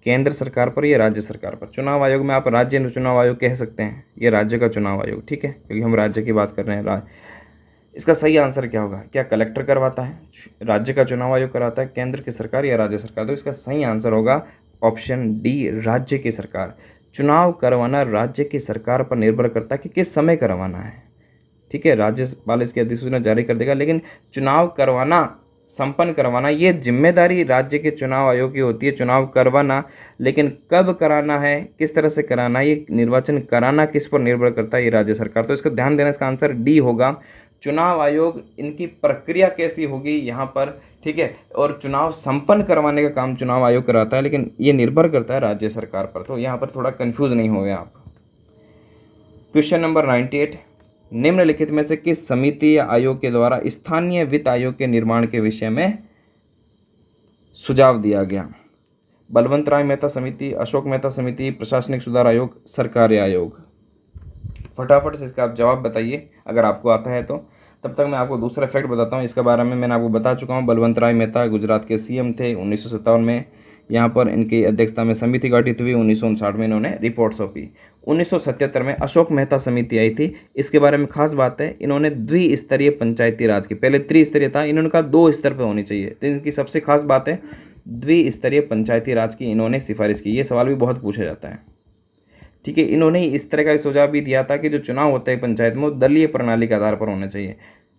केंद्र सरकार पर या राज्य सरकार पर चुनाव आयोग में आप राज्य चुनाव आयोग कह सकते हैं ये राज्य का चुनाव आयोग ठीक है क्योंकि हम राज्य की बात कर रहे हैं इसका सही आंसर क्या होगा क्या कलेक्टर करवाता है राज्य का चुनाव आयोग कराता है केंद्र की सरकार या राज्य सरकार तो इसका सही आंसर होगा ऑप्शन डी राज्य की सरकार चुनाव करवाना राज्य की सरकार पर निर्भर करता है कि किस समय करवाना है ठीक है राज्यपाल इसकी अधिसूचना जारी कर देगा लेकिन चुनाव करवाना संपन्न करवाना ये जिम्मेदारी राज्य के चुनाव आयोग की होती है चुनाव करवाना लेकिन कब कराना है किस तरह से कराना ये निर्वाचन कराना किस पर निर्भर करता है ये राज्य सरकार तो इसका ध्यान देना इसका आंसर डी होगा चुनाव आयोग इनकी प्रक्रिया कैसी होगी यहाँ पर ठीक है और चुनाव संपन्न करवाने का काम चुनाव आयोग कराता है लेकिन ये निर्भर करता है राज्य सरकार पर तो यहाँ पर थोड़ा कन्फ्यूज़ नहीं हो गया आप क्वेश्चन नंबर नाइन्टी एट निम्नलिखित में से किस समिति या आयोग के द्वारा स्थानीय वित्त आयोग के निर्माण के विषय में सुझाव दिया गया बलवंत राय मेहता समिति अशोक मेहता समिति प्रशासनिक सुधार आयोग सरकारी आयोग फटाफट से इसका आप जवाब बताइए अगर आपको आता है तो तब तक मैं आपको दूसरा फैक्ट बताता हूँ इसके बारे में मैंने आपको बता चुका हूँ बलवंत राय मेहता गुजरात के सी थे उन्नीस में यहाँ पर इनकी अध्यक्षता में समिति गठित हुई उन्नीस में इन्होंने रिपोर्ट सौंपी उन्नीस में अशोक मेहता समिति आई थी इसके बारे में खास बात है इन्होंने द्विस्तरीय पंचायती राज की पहले त्रिस्तरीय था इन्होंने कहा दो स्तर पर होनी चाहिए तो इनकी सबसे खास बात है द्विस्तरीय पंचायती राज की इन्होंने सिफारिश की ये सवाल भी बहुत पूछा जाता है ठीक है इन्होंने इस तरह का सुझाव भी दिया था कि जो चुनाव होते हैं पंचायत में वो दलीय प्रणाली के आधार पर होने चाहिए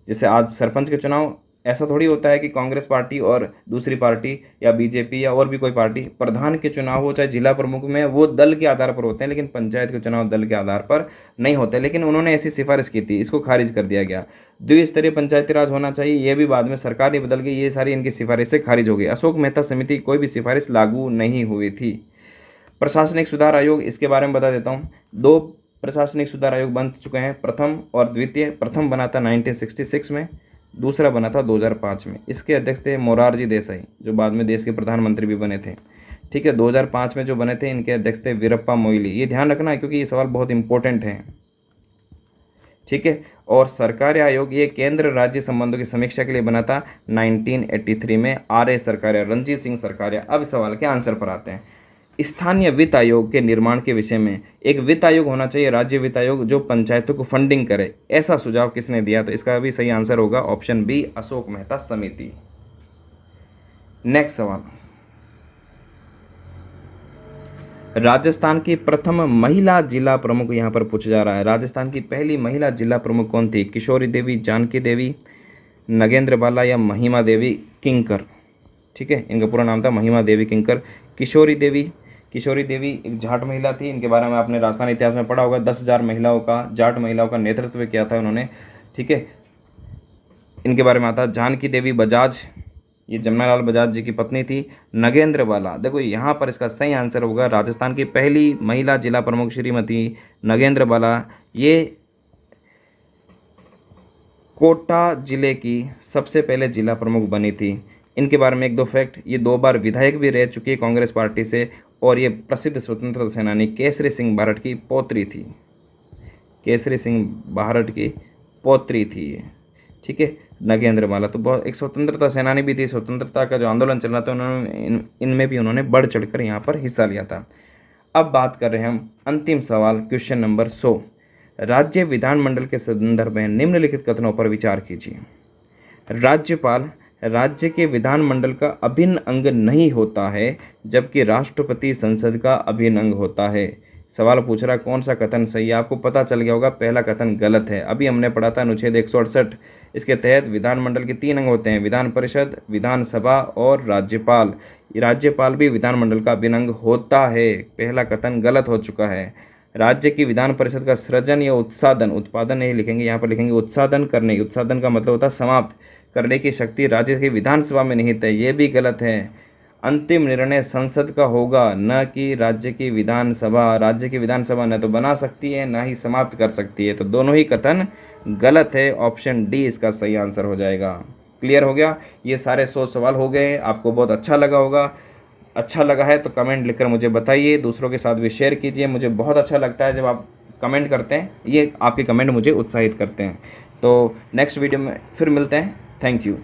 जैसे आज सरपंच के चुनाव ऐसा थोड़ी होता है कि कांग्रेस पार्टी और दूसरी पार्टी या बीजेपी या और भी कोई पार्टी प्रधान के चुनाव हो चाहे जिला प्रमुख में वो दल के आधार पर होते हैं लेकिन पंचायत के चुनाव दल के आधार पर नहीं होते लेकिन उन्होंने ऐसी सिफारिश की थी इसको खारिज कर दिया गया द्विस्तरीय पंचायती राज होना चाहिए ये भी बाद में सरकार ही बदल गई ये सारी इनकी सिफारिशें खारिज हो गई अशोक मेहता समिति की कोई भी सिफारिश लागू नहीं हुई थी प्रशासनिक सुधार आयोग इसके बारे में बता देता हूँ दो प्रशासनिक सुधार आयोग बन चुके हैं प्रथम और द्वितीय प्रथम बना था 1966 में दूसरा बना था 2005 में इसके अध्यक्ष थे मोरारजी देसाई जो बाद में देश के प्रधानमंत्री भी बने थे ठीक है 2005 में जो बने थे इनके अध्यक्ष थे वीरप्पा मोइली ये ध्यान रखना है क्योंकि ये सवाल बहुत इंपॉर्टेंट है ठीक है और सरकारी आयोग ये केंद्र राज्य संबंधों की समीक्षा के लिए बना था नाइनटीन में आर ए सरकारिया रंजीत सिंह सरकारिया अब सवाल के आंसर पर आते हैं स्थानीय वित्त आयोग के निर्माण के विषय में एक वित्त आयोग होना चाहिए राज्य वित्त आयोग जो पंचायतों को फंडिंग करे ऐसा सुझाव किसने दिया तो इसका भी सही आंसर होगा ऑप्शन बी अशोक मेहता समिति नेक्स्ट सवाल राजस्थान की प्रथम महिला जिला प्रमुख यहां पर पूछा जा रहा है राजस्थान की पहली महिला जिला प्रमुख कौन थी किशोरी देवी जानकी देवी नगेंद्र बाला या महिमा देवी किंकर ठीक है इनका पूरा नाम था महिमा देवी किंकर किशोरी देवी किशोरी देवी एक जाट महिला थी इनके बारे में आपने राजस्थान इतिहास में पढ़ा होगा दस हज़ार महिलाओं का जाट महिलाओं का नेतृत्व किया था उन्होंने ठीक है इनके बारे में आता जानकी देवी बजाज ये जमनालाल बजाज जी की पत्नी थी नगेंद्र बाला देखो यहाँ पर इसका सही आंसर होगा राजस्थान की पहली महिला जिला प्रमुख श्रीमती नगेंद्र बाला ये कोटा जिले की सबसे पहले जिला प्रमुख बनी थी इनके बारे में एक दो फैक्ट ये दो बार विधायक भी रह चुकी है कांग्रेस पार्टी से और ये प्रसिद्ध स्वतंत्रता सेनानी केसरी सिंह भारत की पौत्री थी केसरी सिंह भारत की पौत्री थी ये ठीक है नगेंद्र माला तो बहुत एक स्वतंत्रता सेनानी भी थी स्वतंत्रता का जो आंदोलन चल रहा था उन्होंने इन इनमें भी उन्होंने बढ़ चढ़ कर यहाँ पर हिस्सा लिया था अब बात कर रहे हैं हम अंतिम सवाल क्वेश्चन नंबर सौ राज्य विधानमंडल के संदर्भ में निम्नलिखित कथनों पर विचार कीजिए राज्यपाल राज्य के विधानमंडल का अभिन्न अंग नहीं होता है जबकि राष्ट्रपति संसद का अभिन्न अंग होता है सवाल पूछ रहा कौन सा कथन सही है आपको पता चल गया होगा पहला कथन गलत है अभी हमने पढ़ा था अनुच्छेद एक इसके तहत विधानमंडल के तीन अंग होते हैं विधान परिषद विधानसभा और राज्यपाल राज्यपाल भी विधानमंडल का अंग होता है पहला कथन गलत हो चुका है राज्य की विधान परिषद का सृजन या उत्साधन उत्पादन नहीं लिखेंगे यहाँ पर लिखेंगे उत्साधन करने उत्साधन का मतलब होता है समाप्त करने की शक्ति राज्य की विधानसभा में निहित है ये भी गलत है अंतिम निर्णय संसद का होगा न कि राज्य की विधानसभा राज्य की विधानसभा न तो बना सकती है न ही समाप्त कर सकती है तो दोनों ही कथन गलत है ऑप्शन डी इसका सही आंसर हो जाएगा क्लियर हो गया ये सारे सौ सवाल हो गए आपको बहुत अच्छा लगा होगा अच्छा लगा है तो कमेंट लिखकर मुझे बताइए दूसरों के साथ भी शेयर कीजिए मुझे बहुत अच्छा लगता है जब आप कमेंट करते हैं ये आपके कमेंट मुझे उत्साहित करते हैं तो नेक्स्ट वीडियो में फिर मिलते हैं Thank you.